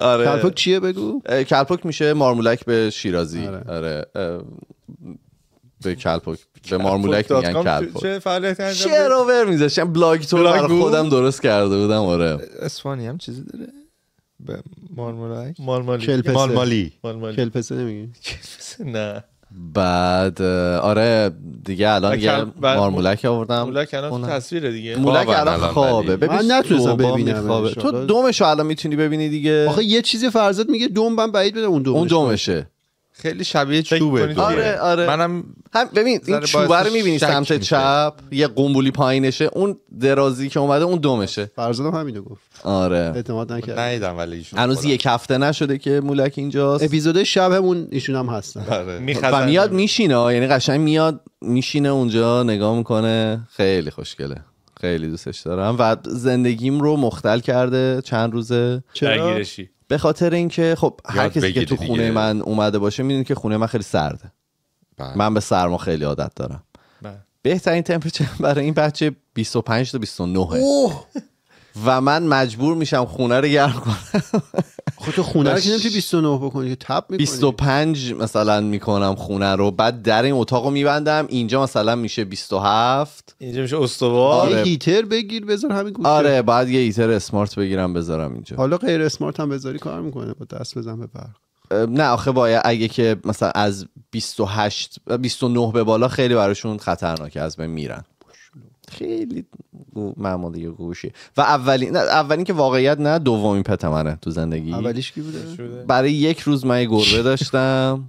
آره کلپوک چیه بگو کلپوک میشه مارمولک به شیرازی آره, آره، به کلپوک به مارمولک میگن کلپوت چه فعالیت شعر آور میذاشتم یعنی بلاگ تو برای خودم درست کرده بودم آره اسفانی هم چیزی داره به مارمولک مارمالی کلپسه. مارمالی کلپسه نمیگی نه بعد آره دیگه الان یه مارمولک آوردم مولک الان تصویر دیگه مولک الان خوابه ببین نتونستم ببینم تو دومشو الان میتونی ببینی دیگه آخه یه چیزی فرضت میگه دوم من بعید بده اون دومش اون دومشه خیلی شبیه چوبه آره آره منم هم ببین این چوبه رو میبینی سمت چپ یه قنبولی پایینشه اون درازی که اومده اون دومشه فرزادم همینو گفت آره اعتماد نکرد ولی ایشون هنوز یه کفته نشده که مولک اینجاست اپیزود همون ایشون هم هستن آره. خب، میاد میشینه یعنی قشنگ میاد میشینه اونجا نگاه میکنه خیلی خوشگله خیلی دوستش دارم و زندگیم رو مختل کرده چند روزه چرا؟ به خاطر اینکه خب هر کسی که تو خونه من اومده باشه میدونی که خونه من خیلی سرده بله. من به سرما خیلی عادت دارم بله. بهترین تمپریچر برای این بچه 25 تا 29 و من مجبور میشم خونه رو گرم کنم خودتو خب خونه رو که 29 بکنی که تب میکنی 25 مثلا میکنم خونه رو بعد در این اتاق رو میبندم اینجا مثلا میشه 27 اینجا میشه استوار یه آره. هیتر بگیر بذار همین گوشه آره بعد یه هیتر اسمارت بگیرم بذارم اینجا حالا غیر اسمارت هم بذاری کار میکنه با دست بزن به برق نه آخه باید اگه که مثلا از 28 29 به بالا خیلی براشون خطرناکه از بین میرن خیلی معمولی و گوشی و اولین اولین که واقعیت نه دومین پتمنه تو زندگی اولیش کی بوده برای یک روز من گربه داشتم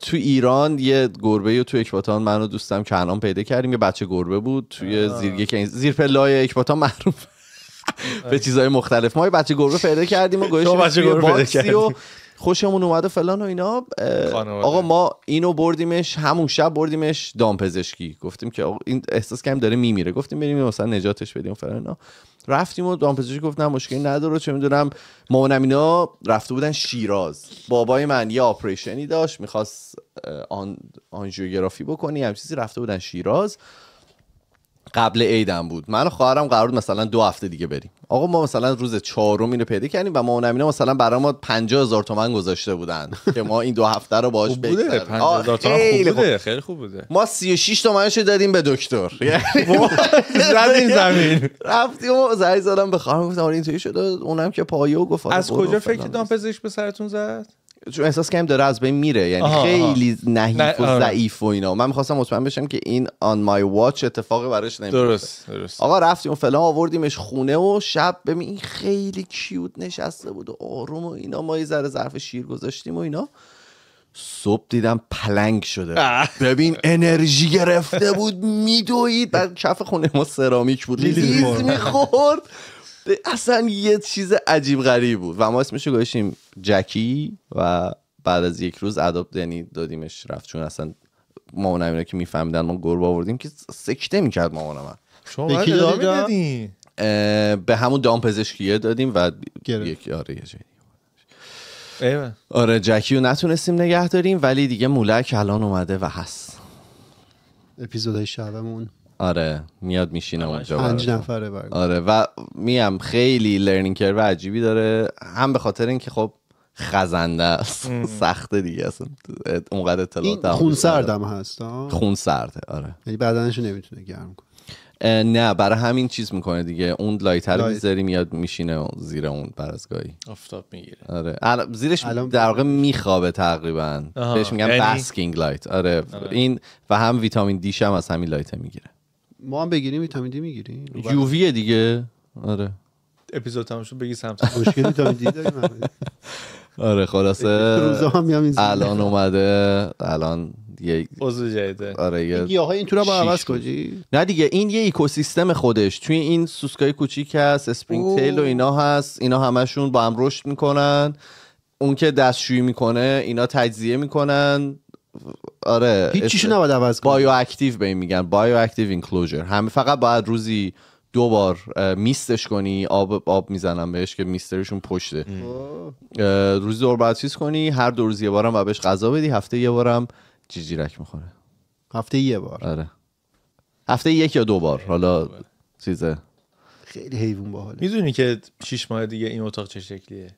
تو ایران یه گربه تو اکباتان منو دوستم که الان پیدا کردیم یه بچه گربه بود توی زیر زیر پلای اکباتان معروف به چیزهای مختلف ما یه بچه گربه پیدا کردیم و گوشیم بچه گربه پیدا کردیم خوشمون اومده فلان و اینا آقا ما اینو بردیمش همون شب بردیمش دامپزشکی گفتیم که این احساس کم داره میمیره گفتیم بریم مثلا نجاتش بدیم فلان اینا رفتیم و دامپزشکی گفت نه مشکلی نداره چه میدونم مامانم اینا رفته بودن شیراز بابای من یه آپریشنی داشت میخواست آن آنژیوگرافی بکنی هم چیزی رفته بودن شیراز قبل عیدم بود من و خواهرم قرار بود مثلا دو هفته دیگه بریم آقا ما مثلا روز چهارم اینو پیدا کردیم و اون اینا مثلا برای ما 50000 تومان گذاشته بودن که ما این دو هفته رو باهاش بوده. 50000 خیلی خوب بوده خیلی خوب بوده ما 36 تومنش رو دادیم به دکتر یعنی زدیم زمین رفتیم و زنگ زدم به خواهرم گفتم آره اینطوری شده اونم که پایه و گفت آره از کجا فکر دام پزشک به سرتون زد چون احساس که داره از بین میره یعنی خیلی نحیف و آره. ضعیف و اینا من میخواستم مطمئن بشم که این آن مای واچ اتفاقی براش نمیفته درست درست آقا رفتیم فلان آوردیمش خونه و شب ببین این خیلی کیوت نشسته بود و آروم و اینا ما یه ذره ظرف شیر گذاشتیم و اینا صبح دیدم پلنگ شده ببین انرژی گرفته بود میدوید بعد کف خونه ما سرامیک بود لیز میخورد اصلا یه چیز عجیب غریب بود و ما اسمش رو گذاشتیم جکی و بعد از یک روز اداب یعنی دادیمش رفت چون اصلا اون اینا که میفهمیدن ما گربه آوردیم که سکته میکرد مامان من شما به همون دام پزشکیه دادیم و یک آره یه آره جکی رو نتونستیم نگه داریم ولی دیگه مولک الان اومده و هست اپیزودهای شبمون آره میاد میشینه اونجا پنج آره. نفره آره و میم خیلی لرنینگ کرو عجیبی داره هم به خاطر اینکه خب خزنده است سخته دیگه اصلا اونقدر اطلاعات خون سردم هست خون سرده آره یعنی بدنش نمیتونه گرم کنه نه برای همین چیز میکنه دیگه اون لایتر میذاری میاد میشینه زیر اون برزگاهی آفتاب میگیره آره زیرش در واقع میخوابه تقریبا بهش میگن بسکینگ یعنی؟ لایت آره. آره. این و هم ویتامین دیش هم از همین لایت میگیره ما هم بگیریم ویتامین دی میگیریم یووی بله. دیگه آره اپیزود تموم بگی سمت خوشگل ویتامین دی داریم آره خلاصه الان اومده الان دیگه عضو جدیده آره گیاها این تو با عوض کنی نه دیگه این یه اکوسیستم خودش توی این سوسکای کوچیک هست اسپرینگ تیل و اینا هست اینا همشون با هم رشد میکنن اون که دستشویی میکنه اینا تجزیه میکنن آره هیچ نباید عوض کنی بایو اکتیو به این میگن بایو اکتیو اینکلوژر همه فقط باید روزی دو بار میستش کنی آب آب میزنم بهش که میسترشون پشته روزی دور باید چیز کنی هر دو روز یه بارم و بهش غذا بدی هفته یه بارم جیجیرک میخوره هفته یه بار آره هفته یک یا دو بار حالا چیزه خیلی حیوان باحاله میدونی که 6 ماه دیگه این اتاق چه شکلیه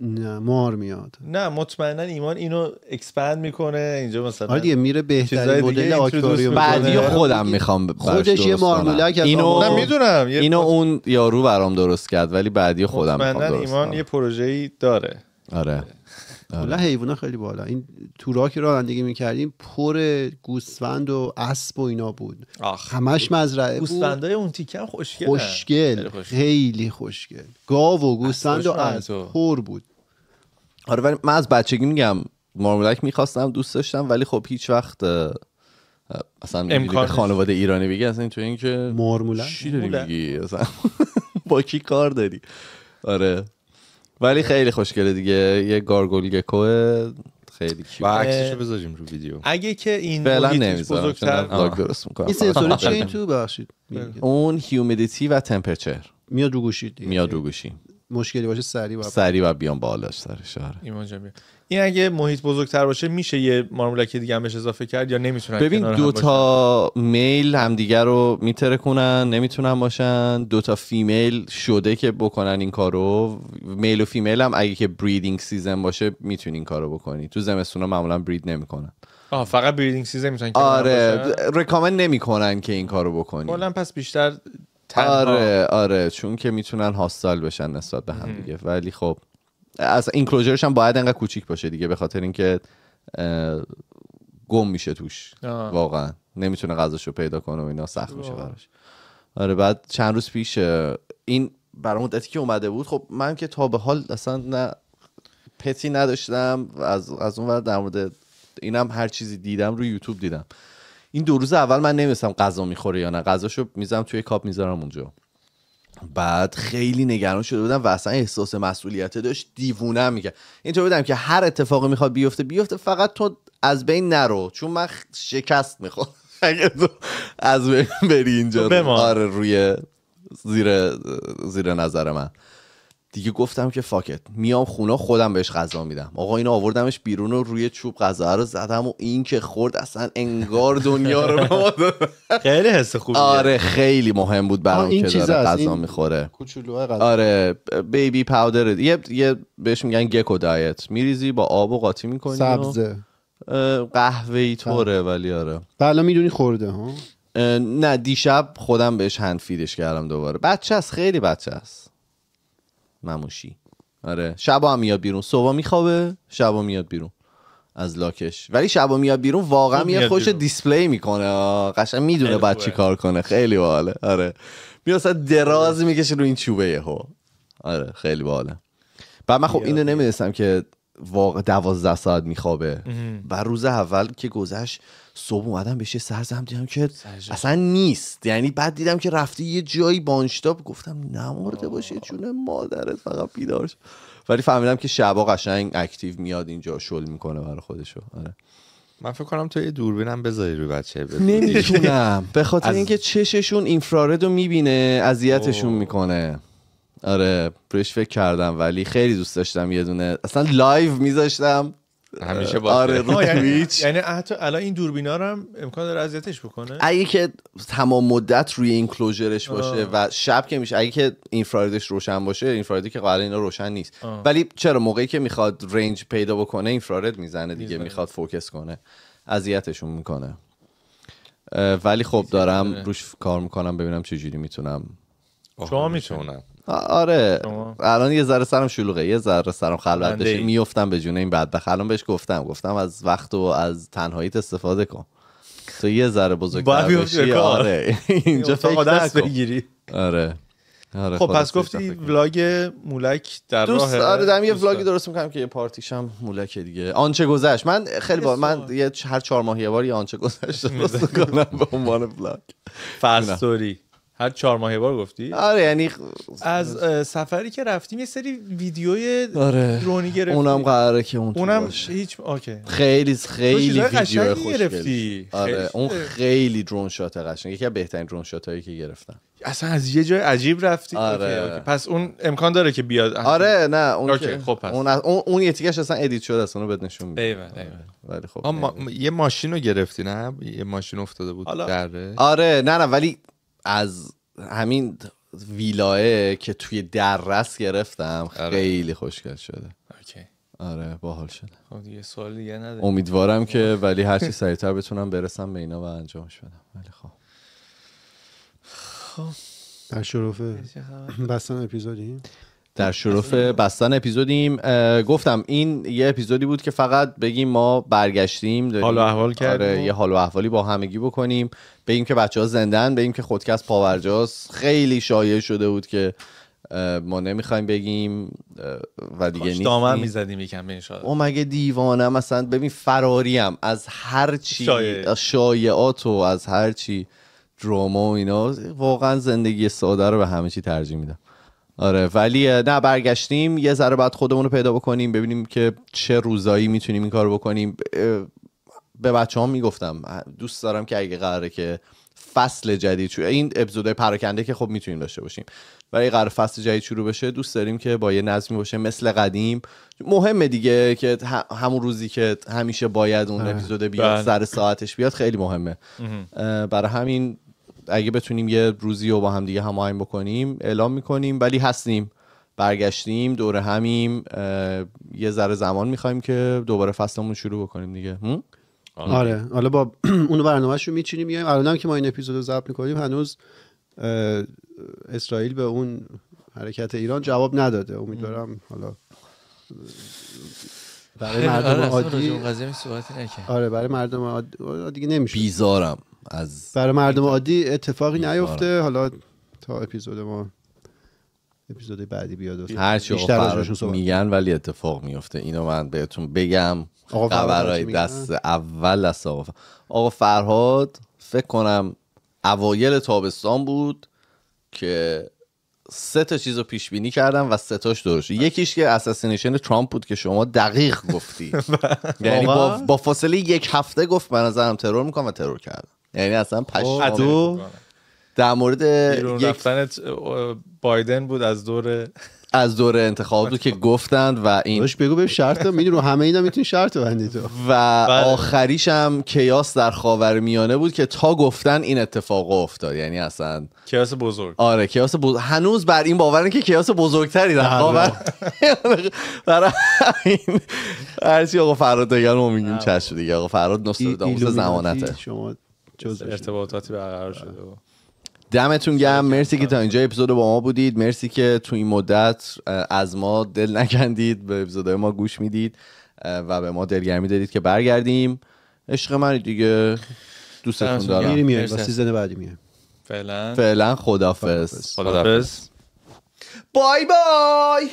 نه مار میاد نه مطمئنا ایمان اینو اکسپند میکنه اینجا مثلا آره دیگه میره بهتری مدل بعدی آره. خودم میخوام خودش یه مارمولک اینو نه میدونم اینو اون یارو برام درست کرد ولی بعدی خودم مطمئنا ایمان یه پروژه‌ای داره آره آره. کلا حیونا خیلی بالا این تورا که رانندگی میکردیم پر گوسفند و اسب و اینا بود آخ. همش مزرعه گوسفندای اون تیکه خوشگل خوشگل خیلی خوشگل گاو و گوسفند و اسب پر بود آره ولی من از بچگی میگم مارمولک میخواستم دوست داشتم ولی خب هیچ وقت اصلا امکان خانواده ایرانی بگی اصلا تو اینکه مارمولک چی داری با کی کار داری آره ولی خیلی خوشگله دیگه یه گارگول گکوه خیلی کیوت و عکسشو بذاریم رو ویدیو اگه که این فعلا نمیذارم درست میکنم این این تو ببخشید بله. اون هیومیدیتی و تمپرچر میاد رو گوشید میاد رو گوشید مشکلی باشه سری و سری و بیام بالا سرش آره این اگه محیط بزرگتر باشه میشه یه مارمولک دیگه هم اضافه کرد یا نمیتونن ببین دو تا میل همدیگه رو میترکونن نمیتونن باشن دو تا فیمیل شده که بکنن این کارو میل و فیمیل هم اگه که بریدینگ سیزن باشه میتونین این کارو بکنی تو ها معمولا برید نمیکنن آه فقط بریدینگ سیزن میتونن آره رکامند نمیکنن که این کارو بکنی کلا پس بیشتر آره آره چون که میتونن هاستال بشن نسبت به هم دیگه ولی خب اصلا اینکلوژرش هم باید انقدر کوچیک باشه دیگه به خاطر اینکه گم میشه توش واقعا نمیتونه غذاشو پیدا کنه و اینا سخت میشه براش آره بعد چند روز پیش این برای مدتی که اومده بود خب من که تا به حال اصلا نه پتی نداشتم از از اون در مورد اینم هر چیزی دیدم روی یوتیوب دیدم این دو روز اول من نمیستم غذا میخوره یا نه غذاشو میزم توی کاپ میذارم اونجا بعد خیلی نگران شده بودم و اصلا احساس مسئولیت داشت دیوونه میگه اینطور بودم که هر اتفاقی میخواد بیفته بیفته فقط تو از بین نرو چون من شکست میخوام از بین بری اینجا خب آره روی زیر زیر نظر من دیگه گفتم که فاکت میام خونه خودم بهش غذا میدم آقا اینو آوردمش بیرون و روی چوب غذا رو زدم و این که خورد اصلا انگار دنیا رو خیلی حس خوبیه آره خیلی مهم بود برام که داره غذا میخوره آره بیبی پاودر یه بهش میگن گکو دایت میریزی با آب و قاطی میکنی سبزه قهوه ای خب. طوره ولی آره حالا بله، میدونی خورده ها نه دیشب خودم بهش هند فیدش کردم دوباره بچه خیلی بچه مموشی آره شبا هم میاد بیرون صبح میخوابه شبا میاد بیرون از لاکش ولی شبا میاد بیرون واقعا میاد خوش دیسپلی میکنه قشنگ میدونه بعد چی کار کنه خیلی باحاله آره میاد دراز آره. میکشه رو این چوبه هو آره خیلی باحاله بعد من خب اینو نمیدونستم که واقع دوازده ساعت میخوابه و روز اول که گذشت صبح اومدم بشه سرزم دیدم که اصلا نیست یعنی بعد دیدم که رفته یه جایی بانشتاب گفتم نمرده باشه چون مادرت فقط بیدار شد ولی فهمیدم که شبا قشنگ اکتیو میاد اینجا شل میکنه برای خودشو آره. من فکر کنم تو یه دوربینم بذاری رو بچه نمیتونم به خاطر اینکه چششون اینفرارد رو میبینه اذیتشون میکنه آره بهش فکر کردم ولی خیلی دوست داشتم یه دونه اصلا لایو میذاشتم همیشه با آره یعنی- تویچ یعنی حتی الان این دوربینا هم امکان داره اذیتش بکنه اگه که تمام مدت روی این کلوجرش باشه و شب که میشه اگه که اینفراردش روشن باشه اینفراردی که قرار اینا روشن نیست ولی چرا موقعی که میخواد رنج پیدا بکنه اینفرارد میزنه دیگه میخواد فوکس کنه اذیتشون میکنه ولی خب دارم روش کار میکنم ببینم چه جوری میتونم شما میتونم آره الان یه ذره سرم شلوغه یه ذره سرم خلوت بشه میفتم به جونه این بدبخت الان بهش گفتم گفتم از وقت و از تنهاییت استفاده کن تو یه ذره بزرگ بشی آره اینجا فکر دست بگیری آره آره خب پس گفتی ولاگ مولک در دوست راه آره دارم یه ولاگی درست میکنم که یه پارتیشم مولک دیگه آنچه گذشت من خیلی با من یه هر چهار ماه یه بار یه آنچه گذشت درست کنم به عنوان ولاگ فاستوری هر چهار ماه بار گفتی آره یعنی از سفری که رفتیم یه سری ویدیوی آره. درونی گرفتی اونم قراره که اون اونم باشه. هیچ اوکی خیلی خیلی ویدیو خوش گرفتی آره اون خیلی درون شات قشنگ یکی از بهترین درون شاتایی که گرفتم اصلا از یه جای عجیب رفتی آره. اوکی، اوکی. پس اون امکان داره که بیاد آره نه اون اوکی. که... خب پس. اون, از... اون اون یتیکش اصلا ادیت شده است اونو بهت نشون میده آره، ولی خب ما... یه ماشین رو گرفتی نه یه ماشین افتاده بود دره آره نه نه ولی از همین ویلاه که توی دررس گرفتم آره. خیلی خوشگل شده اوکی. آره باحال شده خب امیدوارم که ولی هر چی سریعتر بتونم برسم به اینا و انجامش بدم ولی خب خب در بستن اپیزودی در شرف بستن اپیزودیم گفتم این یه اپیزودی بود که فقط بگیم ما برگشتیم حال و احوال کردیم آره، یه حال و احوالی با همگی بکنیم بگیم که بچه ها زندن بگیم که خودکس پاورجاست خیلی شایع شده بود که ما نمیخوایم بگیم و دیگه نیست دامن میزدیم یکم به او مگه دیوانم مثلا ببین فراریم از هر چی شایعات و از هر چی دراما و اینا واقعا زندگی ساده رو به همه چی ترجیح میدم آره ولی نه برگشتیم یه ذره بعد خودمون رو پیدا بکنیم ببینیم که چه روزایی میتونیم این کار بکنیم به بچه هم میگفتم دوست دارم که اگه قراره که فصل جدید شروع این اپیزودهای پراکنده که خب میتونیم داشته باشیم ولی قرار فصل جدید شروع بشه دوست داریم که با یه نظمی باشه مثل قدیم مهمه دیگه که همون روزی که همیشه باید اون اپیزود بیاد بله. سر ساعتش بیاد خیلی مهمه برای همین اگه بتونیم یه روزی رو با هم دیگه هماهنگ بکنیم اعلام میکنیم ولی هستیم برگشتیم دور همیم یه ذره زمان میخوایم که دوباره فصلمون شروع بکنیم دیگه آره. آره حالا با اون برنامهش رو میچینیم میایم الان که ما این اپیزود رو ضبط میکنیم هنوز اسرائیل به اون حرکت ایران جواب نداده امیدوارم حالا برای مردم آره، آره، عادی آره برای مردم دیگه نمیشه بیزارم از برای مردم عادی اتفاقی آره. نیفته حالا تا اپیزود ما اپیزود بعدی بیاد هر چی میگن ولی اتفاق میفته اینو من بهتون بگم خبرهای دست اول دست آقا فرهاد. آقا فرهاد فکر کنم اوایل تابستان بود که سه تا چیز رو پیش بینی کردم و سه تاش درست یکیش که اساسینیشن ترامپ بود که شما دقیق گفتی یعنی با, فاصله یک هفته گفت به نظرم ترور میکنم و ترور کردم یعنی اصلا خب. پشتو در مورد یک بایدن بود از دور از دور انتخابات بود که گفتند و این داش بگو به شرط میدونی همه اینا میتونی شرط بندی تو و بله. آخریش هم کیاس در خاور میانه بود که تا گفتن این اتفاق افتاد یعنی اصلا کیاس بزرگ آره کیاس بزرگ هنوز بر این باورن که کیاس بزرگتری در خاور بله. برای این هرچی آقا فراد دیگه رو میگیم چش دیگه آقا فراد نوستراداموس زمانته شما ارتباطاتی برقرار شده و دمتون گم، مرسی که تا اینجا اپیزود با ما بودید مرسی که تو این مدت از ما دل نکندید به اپیزودهای ما گوش میدید و به ما دلگرمی دادید که برگردیم عشق من دیگه دوستتون دارم میریم میایم سیزن بعدی میایم فعلا فعلا خدافظ خدافظ بای بای